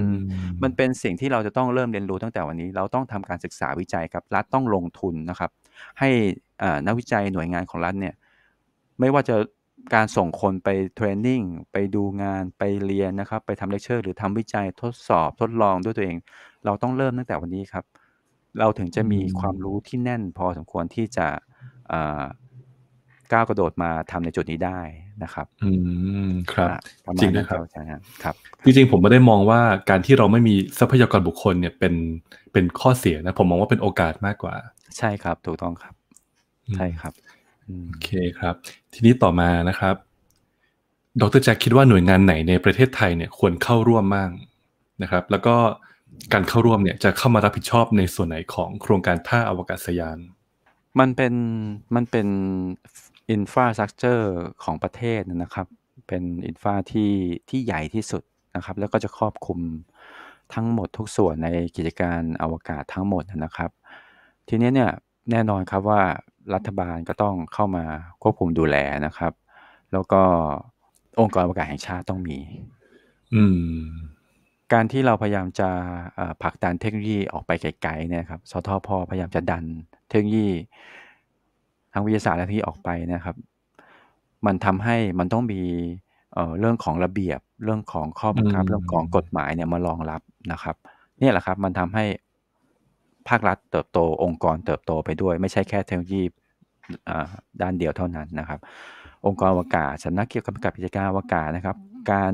มันเป็นสิ่งที่เราจะต้องเริ่มเรียนรู้ตั้งแต่วันนี้ เราต้องทำการศึกษาวิจัยครับ รัฐต้องลงทุนนะครับ ให้นักวิจัยหน่วยงานของรัฐเนี่ย ไม่ว่าจะการส่งคนไปเทรนนิ่ง ไปดูงาน ไปเรียนนะครับ ไปทำเลคเชอร์หรือทำวิจัยทดสอบทดลองด้วยตัวเอง เราต้องเริ่มตั้งแต่วันนี้ครับ เราถึงจะมีความรู้ที่แน่นพอสมควรที่จะก้าวกระโดดมาทำในจุดนี้ได้นะครับ อืมครับ จริงนะครับใช่ครับจริงๆผมไม่ได้มองว่าการที่เราไม่มีทรัพยากรบุคคลเนี่ยเป็นเป็นข้อเสียนะผมมองว่าเป็นโอกาสมากกว่า ใช่ครับถูกต้องครับ ใช่ครับโอเคครับ ทีนี้ต่อมานะครับ ดรแจ็คคิดว่าหน่วยงานไหนในประเทศไทยเนี่ยควรเข้าร่วมบ้างนะครับ แล้วก็การเข้าร่วมเนี่ยจะเข้ามารับผิดชอบในส่วนไหนของโครงการท่าอาวกาศยานมันเป็นมันเป็นอินฟราสักเจอร์ของประเทศนะครับเป็นอินฟราที่ที่ใหญ่ที่สุดนะครับแล้วก็จะครอบคลุมทั้งหมดทุกส่วนในกิจการอวกาศทั้งหมดนะครับ ทีนี้เนี่ยแน่นอนครับว่ารัฐบาลก็ต้องเข้ามาควบคุมดูแลนะครับ แล้วก็องค์กรอวกาศแห่งชาติต้องมีอืมการที่เราพยายามจะผลักดันเทคโนโลยีออกไปไกลๆเนี่ยครับ สทพพยายามจะดันเทคโนโลยีทางวิทยาศาสตร์และที่ออกไปนะครับ มันทำให้มันต้องมีเรื่องของระเบียบ เรื่องของข้อบังคับ เรื่องของกฎหมายเนี่ยมารองรับนะครับนี่แหละครับมันทำให้ภาครัฐเติบโต องค์กรเติบโตไปด้วยไม่ใช่แค่เทคโนโลยีด้านเดียวเท่านั้นนะครับ องค์กรอวกาศสำนักเกี่ยวกับกิจการอวกาศนะครับ การ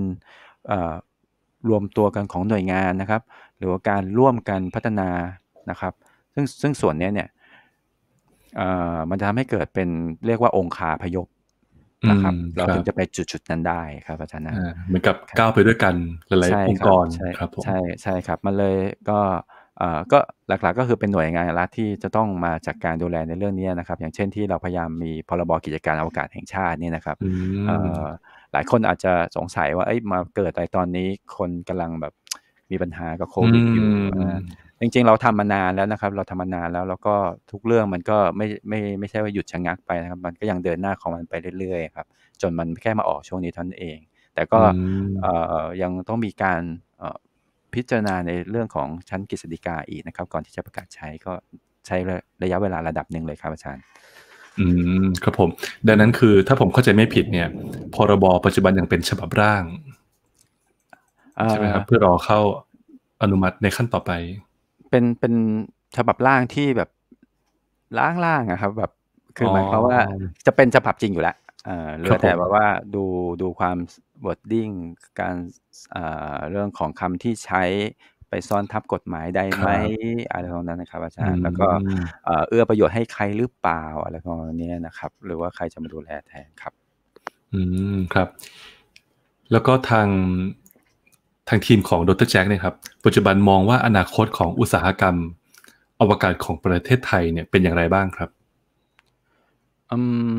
รวมตัวกันของหน่วยงานนะครับ หรือว่าการร่วมกันพัฒนา นะครับ ซึ่งซึ่งส่วนนี้เนี่ยเอ่อมันจะทำให้เกิดเป็นเรียกว่าองคาพยพนะครับเราถึงจะไปจุดจุดนั้นได้ครับอาจารย์นะเหมือนกับก้าวไปด้วยกันหลายๆองค์กรครับผมใช่ใช่ครับมันเลยก็ก็หลักๆก็คือเป็นหน่วยงานรัฐที่จะต้องมาจักการดูแลในเรื่องนี้นะครับ อย่างเช่นที่เราพยายามมีพรบกิจการอวกาศแห่งชาตินี่นะครับหลายคนอาจจะสงสัยว่าเอ้ยมาเกิดอะไรตอนนี้คนกำลังแบบมีปัญหากับโควิดอยู่จริงๆ เราทำมานานแล้วนะครับ เราทำมานานแล้ว แล้วก็ทุกเรื่องมันก็ไม่ไม่ไม่ใช่ว่าหยุดชะงักไปนะครับ มันก็ยังเดินหน้าของมันไปเรื่อยๆครับจนมันแค่มาออกช่วงนี้ท่านเอง แต่ก็ยังต้องมีการพิจารณาในเรื่องของชั้นกฤษฎิกาอีกนะครับ ก่อนที่จะประกาศใช้ก็ใช้ระยะเวลาระดับหนึ่งเลยครับอาจารย์อืมครับผม ดังนั้นคือถ้าผมเข้าใจไม่ผิดเนี่ย พรบปัจจุบันยังเป็นฉบับร่างใช่ไหมครับเพื่อรอเข้าอนุมัติในขั้นต่อไปเป็นเป็นฉบับร่างที่แบบล่างๆอะครับ แบบคือหมายความว่าจะเป็นฉบับจริงอยู่แล้ว เออหลือแต่แบบว่าดูดูความร์ดดิ้งการเรื่องของคำที่ใช้ไปซ่อนทับกฎหมายได้ไหมอะไรตรงนั้นนะครับอาจารย์แล้วก็เอื้อประโยชน์ให้ใครหรือเปล่าอะไรตรงนี้นะครับ หรือว่าใครจะมาดูแลแทนครับ อืม ครับ แล้วก็ทางทางทีมของดรแจ็คเนี่ยครับปัจจุบันมองว่าอนาคตของอุตสาหกรรมอวกาศของประเทศไทยเนี่ยเป็นอย่างไรบ้างครับอืม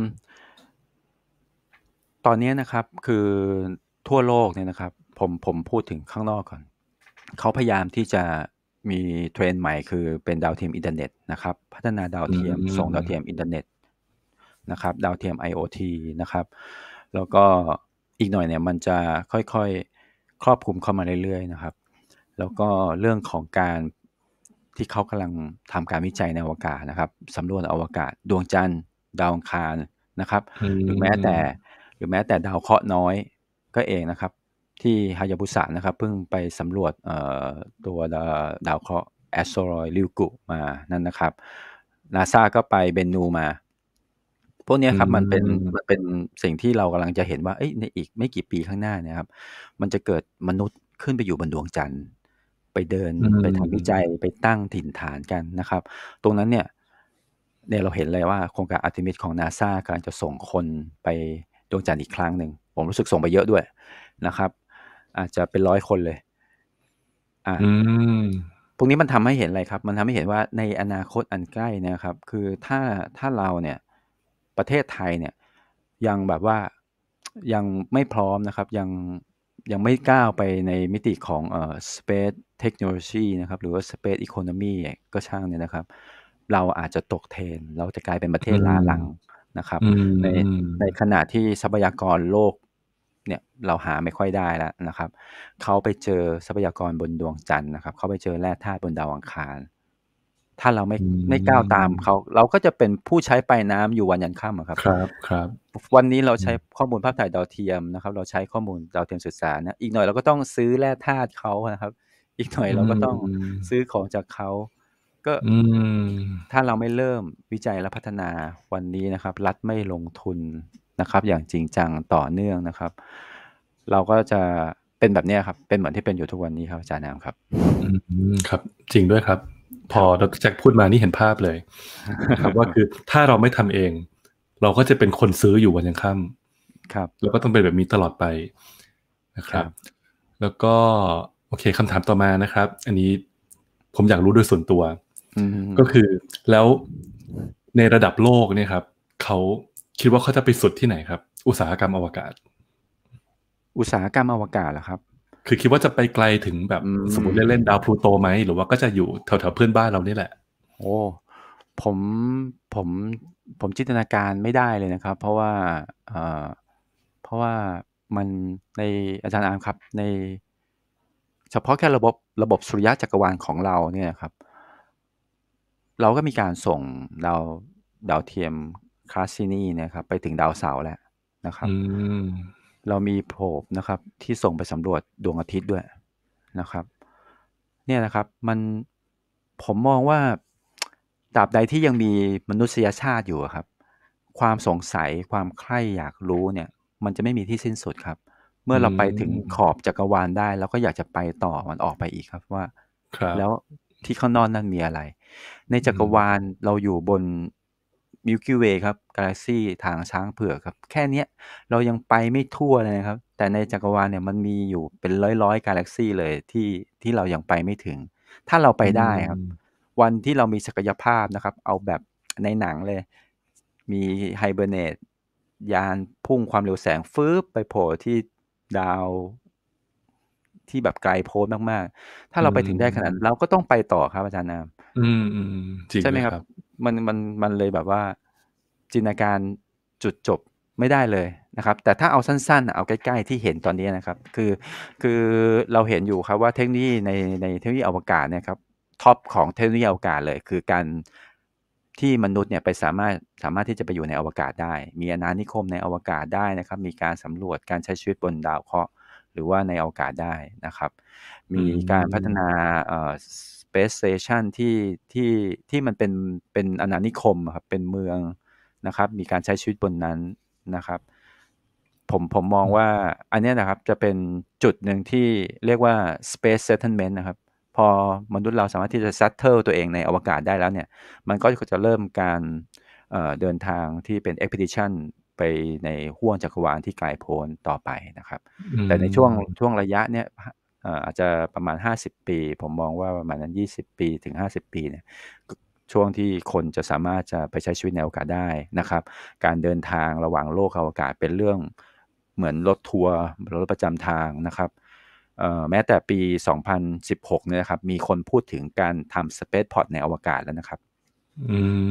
ตอนนี้นะครับคือทั่วโลกเนี่ยนะครับ ผมผมพูดถึงข้างนอกก่อน เขาพยายามที่จะมีเทรนด์ใหม่คือเป็นดาวเทียมอินเทอร์เน็ตนะครับพัฒนาดาวเทียมส่งดาวเทียมอินเทอร์เน็ตนะครับ ดาวเทียม IoT นะครับ แล้วก็อีกหน่อยเนี่ยมันจะค่อยๆครอบคลุมเข้ามาเรื่อยๆ นะครับ แล้วก็เรื่องของการที่เขากำลังทำการวิจัยในอวกาศนะครับสำรวจอวกาศ ดวงจันทร์ดาวอังคารนะครับ หรือแม้แต่หรือแม้แต่ดาวเคราะห์น้อยก็เองนะครับ ที่ฮายาบุสะนะครับเพิ่งไปสำรวจตัวดาวเคราะห์แอสโตรอยลิวกุมานั่นนะครับนาซาก็ไปเบนนูมาพวกนี้ครับมันเป็นมันเป็นสิ่งที่เรากำลังจะเห็นว่าเอ้ยในอีกไม่กี่ปีข้างหน้านะครับ มันจะเกิดมนุษย์ขึ้นไปอยู่บนดวงจันทร์ ไปเดินไปทำวิจัยไปตั้งถิ่นฐานกันนะครับ ตรงนั้นเนี่ยเนี่ยเราเห็นเลยว่าโครงการอัลติมิตของนาซากำลังจะส่งคนไปดวงจันทร์อีกครั้งหนึ่งผมรู้สึกส่งไปเยอะด้วยนะครับ อาจจะเป็นร้อยคนเลย อ่าพวกนี้มันทำให้เห็นอะไรครับ มันทำให้เห็นว่าในอนาคตอันใกล้นะครับ คือถ้าถ้าเราเนี่ยประเทศไทยเนี่ยยังแบบว่ายังไม่พร้อมนะครับยังยังไม่ก้าวไปในมิติของเอ่อ space technology นะครับหรือว่า space economy ก็ช่างเนี่ยนะครับ เราอาจจะตกเทรนเราจะกลายเป็นประเทศล้าหลังนะครับในในขณะที่ทรัพยากรโลก เนี่ยเราหาไม่ค่อยได้แล้วนะครับ เขาไปเจอทรัพยากรบนดวงจันทร์นะครับเขาไปเจอแร่ธาตุบนดาวอังคารถ้าเราไม่ไม่ก้าวตามเขา เราก็จะเป็นผู้ใช้ปลายน้ำอยู่วันยันค่ำครับครับครับ วันนี้เราใช้ข้อมูลภาพถ่ายดาวเทียมนะครับ เราใช้ข้อมูลดาวเทียมสื่อสารนะอีกหน่อยเราก็ต้องซื้อแร่ธาตุเขานะครับ อีกหน่อยเราก็ต้องซื้อของจากเขาก็ถ้าเราไม่เริ่มวิจัยและพัฒนาวันนี้นะครับ รัฐไม่ลงทุนนะครับ อย่างจริงจังต่อเนื่องนะครับ เราก็จะเป็นแบบนี้ครับ เป็นเหมือนที่เป็นอยู่ทุกวันนี้ครับอาจารย์น้ำครับครับ จริงด้วยครับพอดรแจ็คพูดมานี่เห็นภาพเลยครับว่าคือถ้าเราไม่ทำเองเราก็จะเป็นคนซื้ออยู่วันยังค่ำครับแล้วก็ต้องเป็นแบบนี้ตลอดไปนะครับ แล้วก็โอเคคำถามต่อมานะครับ อันนี้ผมอยากรู้ด้วยส่วนตัวก็คือแล้วในระดับโลกเนี่ยครับเขาคิดว่าเขาจะไปสุดที่ไหนครับ อุตสาหกรรมอวกาศ อุตสาหกรรมอวกาศเหรอครับคือคิดว่าจะไปไกลถึงแบบสมมติเล่นดาวพลูโตไหมหรือว่าก็จะอยู่แถวๆเพื่อนบ้านเรานี่แหละ โอ้ ผมผมผมจินตนาการไม่ได้เลยนะครับ เพราะว่าเอ่อเพราะว่ามันในอาจารย์อามครับในเฉพาะแค่ระบบระบบสุริยะจักรวาลของเราเนี่ยครับ เราก็มีการส่งดาวดาวเทียมคลาสซินีนะครับ ไปถึงดาวเสาร์แล้วนะครับเรามีโพบนะครับที่ส่งไปสำรวจดวงอาทิตย์ด้วยนะครับ เนี่ยนะครับมันผมมองว่าตราบใดที่ยังมีมนุษยชาติอยู่ครับ ความสงสัยความใคร่อยากรู้เนี่ย มันจะไม่มีที่สิ้นสุดครับ เมื่อเราไปถึงขอบจักรวาลได้แล้วก็อยากจะไปต่อมันออกไปอีกครับว่าแล้วที่ข้างนอกนั่นมีอะไร ในจักรวาลเราอยู่บนมิลกิวเวยครับกาแล็กซี่ทางช้างเผือกครับแค่นี้เรายังไปไม่ทั่วเลยนะครับ แต่ในจักรวาลเนี่ยมันมีอยู่เป็นร้อยร้อยกาแล็กซี่เลยที่ที่เรายังไปไม่ถึง ถ้าเราไปได้ครับ วันที่เรามีศักยภาพนะครับ เอาแบบในหนังเลย มีไฮเบอร์เนตยานพุ่งความเร็วแสงฟื้บไปโผล่ที่ดาว ที่แบบไกลโพ้นมากๆ ถ้าเราไปถึงได้ขนาดเราก็ต้องไปต่อครับอาจารย์นะอืมใช่ไหมครับ มันมันมันเลยแบบว่า จินตนาการจุดจบไม่ได้เลยนะครับ แต่ถ้าเอาสั้นๆ เอาใกล้ๆที่เห็นตอนนี้นะครับ คือคือเราเห็นอยู่ครับ ว่าเทคโนโลยีในในเทคโนโลยีอวกาศนะครับท็อปของเทคโนโลยีอวกาศเลย คือการที่มนุษย์เนี่ยไปสามารถสามารถที่จะไปอยู่ในอวกาศได้ มีอาณานิคมในอวกาศได้นะครับ มีการสำรวจการใช้ชีวิตบนดาวเคราะห์หรือว่าในอวกาศได้นะครับ มีการพัฒนา Space Station ที่ที่ที่มันเป็นเป็นอนานิคมครับเป็นเมืองนะครับ มีการใช้ชีวิตบนนั้นนะครับผมผมมองว่าอันนี้นะครับจะเป็นจุดหนึ่งที่เรียกว่า Space Settlement นะครับ พอมนุษย์เราสามารถที่จะ settle ตัวเองในอวกาศได้แล้วเนี่ยมันก็จะเริ่มการเเดินทางที่เป็น expedition ไปในห้วงจักรวาลที่ไกลโพ้นต่อไปนะครับ แต่ในช่วงช่วงระยะเนี้ยอาจจะประมาณ 50 ปี ผมมองว่าประมาณนั้น 20 ปี ถึง 50 ปีเนี่ยช่วงที่คนจะสามารถจะไปใช้ชีวิตในอวกาศได้นะครับ การเดินทางระหว่างโลกอวกาศเป็นเรื่องเหมือนรถทัวร์รถประจำทางนะครับ แม้แต่ปี 2016เนี่ยนะครับมีคนพูดถึงการทำสเปซพอร์ตในอวกาศแล้วนะครับ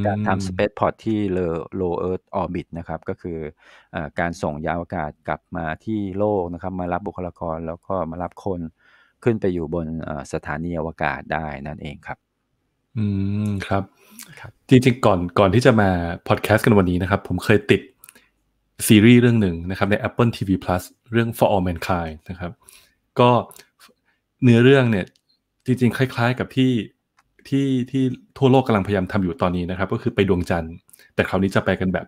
การทำส Space p o ตที่ Low Low Earth Orbit นะครับ ก็คืออการส่งยานอวกาศกลับมาที่โลกนะครับ มารับบุคลากรแล้วก็มารับคนขึ้นไปอยู่บนสถานีอวกาศได้นั่นเองครับ อืม ครับครับ จริงๆก่อนก่อนที่จะมาพอดแคสต์กันวันนี้นะครับ ผมเคยติดซีรีส์เรื่องหนึ่งนะครับ ใน Apple TV Plus เรื่อง For All Mankind นะครับ ก็เนื้อเรื่องเนี่ย จริงๆ คล้ายๆ กับที่ที่ที่ทั่วโลกกาลังพยายามทำอยู่ตอนนี้นะครับ ก็คือไปดวงจันทร์แต่คราวนี้จะไปกันแบบ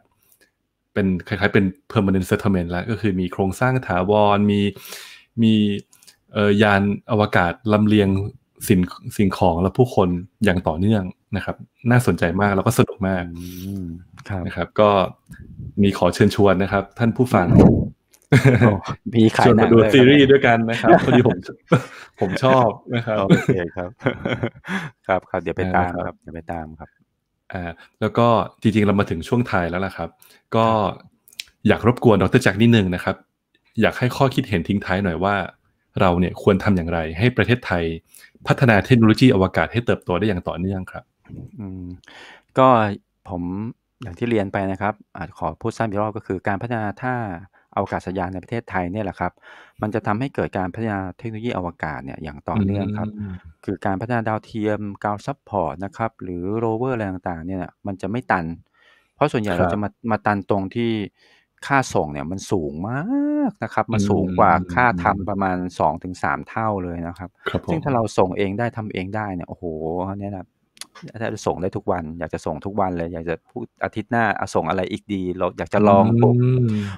เป็นคล้ายๆเป็น permanent settlement แล้วก็คือมีโครงสร้างถาวร มีมียานอวกาศลำเลียงสินสิ่งของและผู้คนอย่างต่อเนื่องนะครับ น่าสนใจมากแล้วก็สนุกมากนะครับ ก็มีขอเชิญชวนนะครับท่านผู้ฟังมีขายหนังดูซีรีส์ด้วยกันนะครับพอดีผมผมชอบนะครับโอเคครับ ครับครับเดี๋ยวไปตามครับ เดี๋ยวไปตามครับอ่าแล้วก็จริงๆเรามาถึงช่วงไทยแล้วล่ะครับ ก็อยากรบกวนดรแจ็คนิดนึงนะครับ อยากให้ข้อคิดเห็นทิ้งท้ายหน่อยว่า เราเนี่ยควรทำอย่างไร ให้ประเทศไทย พัฒนาเทคโนโลยีอวกาศให้เติบโตได้อย่างต่อเนื่องครับอืมก็ผมอย่างที่เรียนไปนะครับ อาจขอพูดสั้นอีกรอบก็คือการพัฒนาท่าอากาศยานในประเทศไทยเนี่ยแหละครับ มันจะทำให้เกิดการพัฒนาเทคโนโลยีอวกาศเนี่ยอย่างต่อเนื่องครับ คือการพัฒนาดาวเทียมกาวซับพอร์ตนะครับ หรือโรเวอร์อะไรต่างๆเนี่ย มันจะไม่ตัน เพราะส่วนใหญ่เราจะมา มาตันตรงที่ค่าส่งเนี่ยมันสูงมากนะครับ มันสูงกว่าค่าทำประมาณ2อถึงสเท่าเลยนะครับ ซึ่งถ้าเราส่งเองได้ทำเองได้เนี่ย โอ้โหเนี่ยนะถ้าจะส่งได้ทุกวัน อยากจะส่งทุกวันเลย อยากจะพูดอาทิตย์หน้าส่งอะไรอีกดี เราอยากจะลองปลูก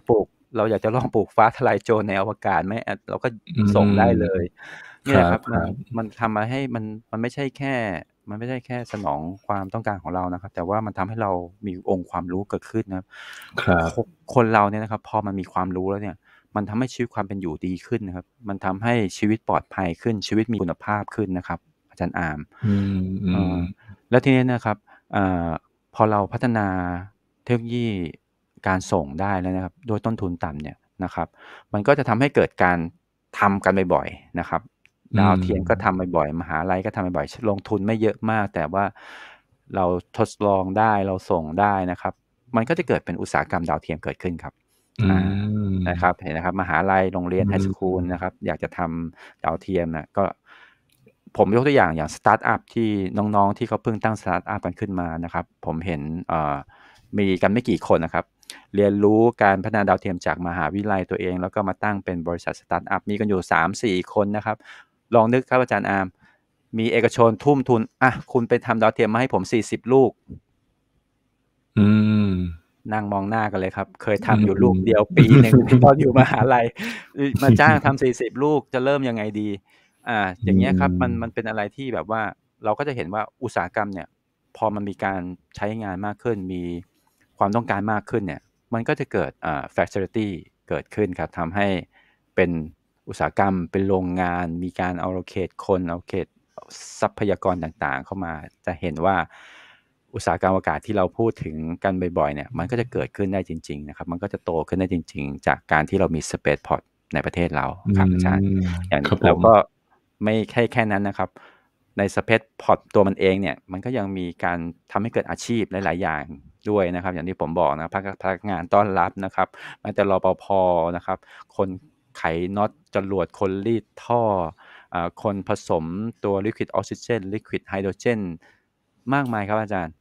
ปลูกเราอยากจะลองปลูกฟ้าทลายโจรในอวกาศไหมเราก็ส่งได้เลยเนี่ยครับ มันทำมาให้มัน มันไม่ใช่แค่ มันไม่ใช่แค่สนองความต้องการของเรานะครับ แต่ว่ามันทำให้เรามีองค์ความรู้เกิดขึ้นนะครับคนเราเนี่ยนะครับ พอมันมีความรู้แล้วเนี่ย มันทำให้ชีวิตความเป็นอยู่ดีขึ้นนะครับ มันทำให้ชีวิตปลอดภัยขึ้น ชีวิตมีคุณภาพขึ้นนะครับ อาจารย์อามแล้วทีนี้นะครับอพอเราพัฒนาเทคโนโลยีการส่งได้แล้วนะครับด้วยต้นทุนต่ำเนี่ยนะครับ มันก็จะทำให้เกิดการทำกันบ่อยๆนะครับ ดาวเทียมก็ทำบ่อยๆมหาลัยก็ทำบ่อยๆลงทุนไม่เยอะมาก แต่ว่าเราทดลองได้เราส่งได้นะครับ มันก็จะเกิดเป็นอุตสาหกรรมดาวเทียมเกิดขึ้นครับนะครับ เห็นนะครับ มหาลัย โรงเรียนไฮสคูล นะครับ อยากจะทำดาวเทียมนะก็ ผมยกตัวอย่างอย่างสตาร์ทอัพที่น้องๆ ที่เขาเพิ่งตั้งสตาร์ทอัพกันขึ้นมานะครับ ผมเห็นมีกันไม่กี่คนนะครับเรียนรู้การพัฒนาดาวเทียมจากมหาวิทยาลัยตัวเอง แล้วก็มาตั้งเป็นบริษัทสตาร์ทอัพ มีกันอยู่ 3-4 คนนะครับ ลองนึกครับอาจารย์อาร์มมีเอกชนทุ่มทุน อ่ะ คุณไปทำดาวเทียมมาให้ผม 40 ลูก อืม นั่งมองหน้ากันเลยครับ เคยทำอยู่ลูกเดียวปีหนึ่งตอนอยู่มหาลัย มาจ้างทำสี่สิบลูกจะเริ่มยังไงดี อ่าอย่างเงี้ยครับมันมันเป็นอะไรที่แบบว่า เราก็จะเห็นว่าอุตสาหกรรมเนี่ย พอมันมีการใช้งานมากขึ้นมีความต้องการมากขึ้นเนี่ย มันก็จะเกิดอ่าเตอร์ตี้เกิดขึ้นครับทำให้เป็นอุตสาหกรรมเป็นโรงงาน มีการเอาโลเคตคนเอาเคตทรัพยากรต่างๆ เข้ามา จะเห็นว่า อุตสาหกรรมอากาศที่เราพูดถึงกันบ่อยๆเนี่ย มันก็จะเกิดขึ้นได้จริงๆนะครับ มันก็จะโตขึ้นได้จริงๆ จากการที่เรามีสเปซพอร์ตในประเทศเราครับอาจารย์อย่างเราก็ไม่แค่แค่นั้นนะครับ ในสเปซพอร์ตตัวมันเองเนี่ย มันก็ยังมีการทำให้เกิดอาชีพหลายๆอย่างด้วยนะครับอย่างที่ผมบอกนะพนักงานต้อนรับนะครับแม้แต่รอปภนะครับ คนไขน็อตจรวดคนรีดท่อ คนผสมตัวลิควิดออกซิเจนลิควิดไฮโดรเจนมากมายครับอาจารย์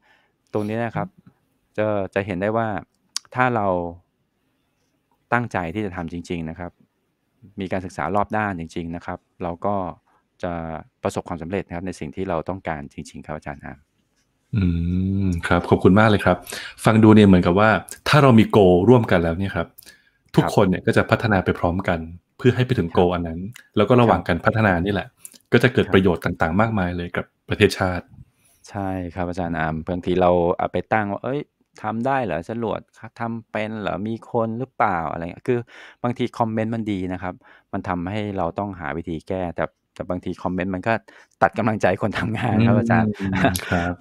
ตรงนี้นะครับจะจะเห็นได้ว่าถ้าเราตั้งใจที่จะทำจริง ๆนะครับ มีการศึกษารอบด้านจริง ๆนะครับ เราก็จะประสบความสำเร็จนะครับในสิ่งที่เราต้องการจริงๆครับอาจารย์ครับอืม ครับ ขอบคุณมากเลยครับ ฟังดูเนี่ยเหมือนกับว่า ถ้าเรามีโก ร่วมกันแล้วเนี่ยครับทุกคนเนี่ยก็จะพัฒนาไปพร้อมกัน เพื่อให้ไปถึงโก อันนั้น แล้วก็ระหว่างการพัฒนานี่แหละ ก็จะเกิดประโยชน์ต่างๆมากมายเลยกับประเทศชาติ ใช่ครับอาจารย์อามบางทีเราเอาไปตั้งว่า เอ้ยทำได้เหรอจรวดทำเป็นเหรอ มีคนหรือเปล่าอะไรเงี้ยคือ บางทีคอมเมนต์มันดีนะครับ มันทำให้เราต้องหาวิธีแก้แต่แต่บางทีคอมเมนต์มันก็ตัดกำลังใจคนทำงานครับอาจารย์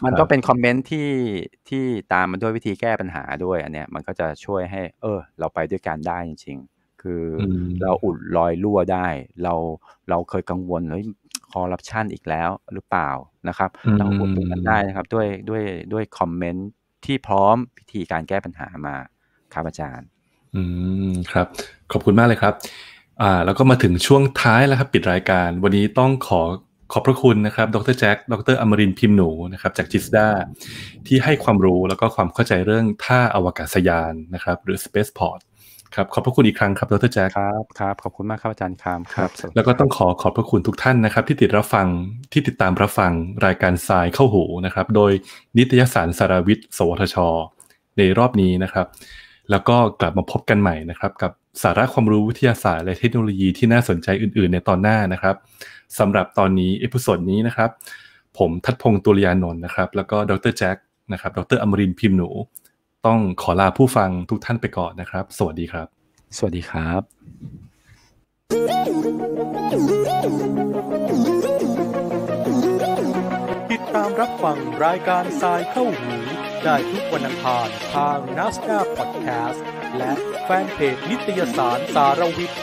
มันก็เป็นคอมเมนต์ที่ที่ตามมา ด้วยวิธีแก้ปัญหาด้วยอันเนี้ยมันก็จะช่วยให้ เออเราไปด้วยกันได้จริงๆ คือเราอุดรอยรั่วได้เราเราเคยกังวลเฮ้ยคอร์รัปชันอีกแล้วหรือเปล่านะครับเราอุดตรงนั้นได้นะครับด้วยด้วยด้วยคอมเมนต์ที่พร้อมวิธีการแก้ปัญหามาครับอาจารย์ อืมครับ ขอบคุณมากเลยครับอ่าแล้วก็มาถึงช่วงท้ายแล้วครับปิดรายการ วันนี้ต้องขอขอบพระคุณนะครับ ดรแจ็คดรอมรินพิมพ์หนูนะครับจากจิสดาที่ให้ความรู้แล้วก็ความเข้าใจเรื่องท่าอวกาศยานนะครับ หรือ Spaceport ครับขอบพระคุณอีกครั้งครับดรแจ็คครับครับ ขอบคุณมากครับอาจารย์คามครับ แล้วก็ต้องขอขอบพระคุณทุกท่านนะครับที่ติดรับฟังที่ติดตามรับฟังรายการทรายเข้าหูนะครับ โดยนิตยสารสารวิทย์สวทช ในรอบนี้นะครับ แล้วก็กลับมาพบกันใหม่นะครับกับสาระความรู้วิทยาศาสตร์และเทคโนโลยีที่น่าสนใจอื่นๆ ในตอนหน้านะครับสำหรับตอนนี้เอพิโซดนี้นะครับ ผมทัดพงศ์ตุลยานนท์นะครับ แล้วก็ดรแจ็คนะครับดรอมรินพิมพ์หนู ต้องขอลาผู้ฟังทุกท่านไปก่อนนะครับ สวัสดีครับ สวัสดีครับติดตามรับฟังรายการทรายเข้าหูได้ทุกวันอังคารทางนัสดาพอดแคสต์และแฟนเพจนิตยสารสารวิทย์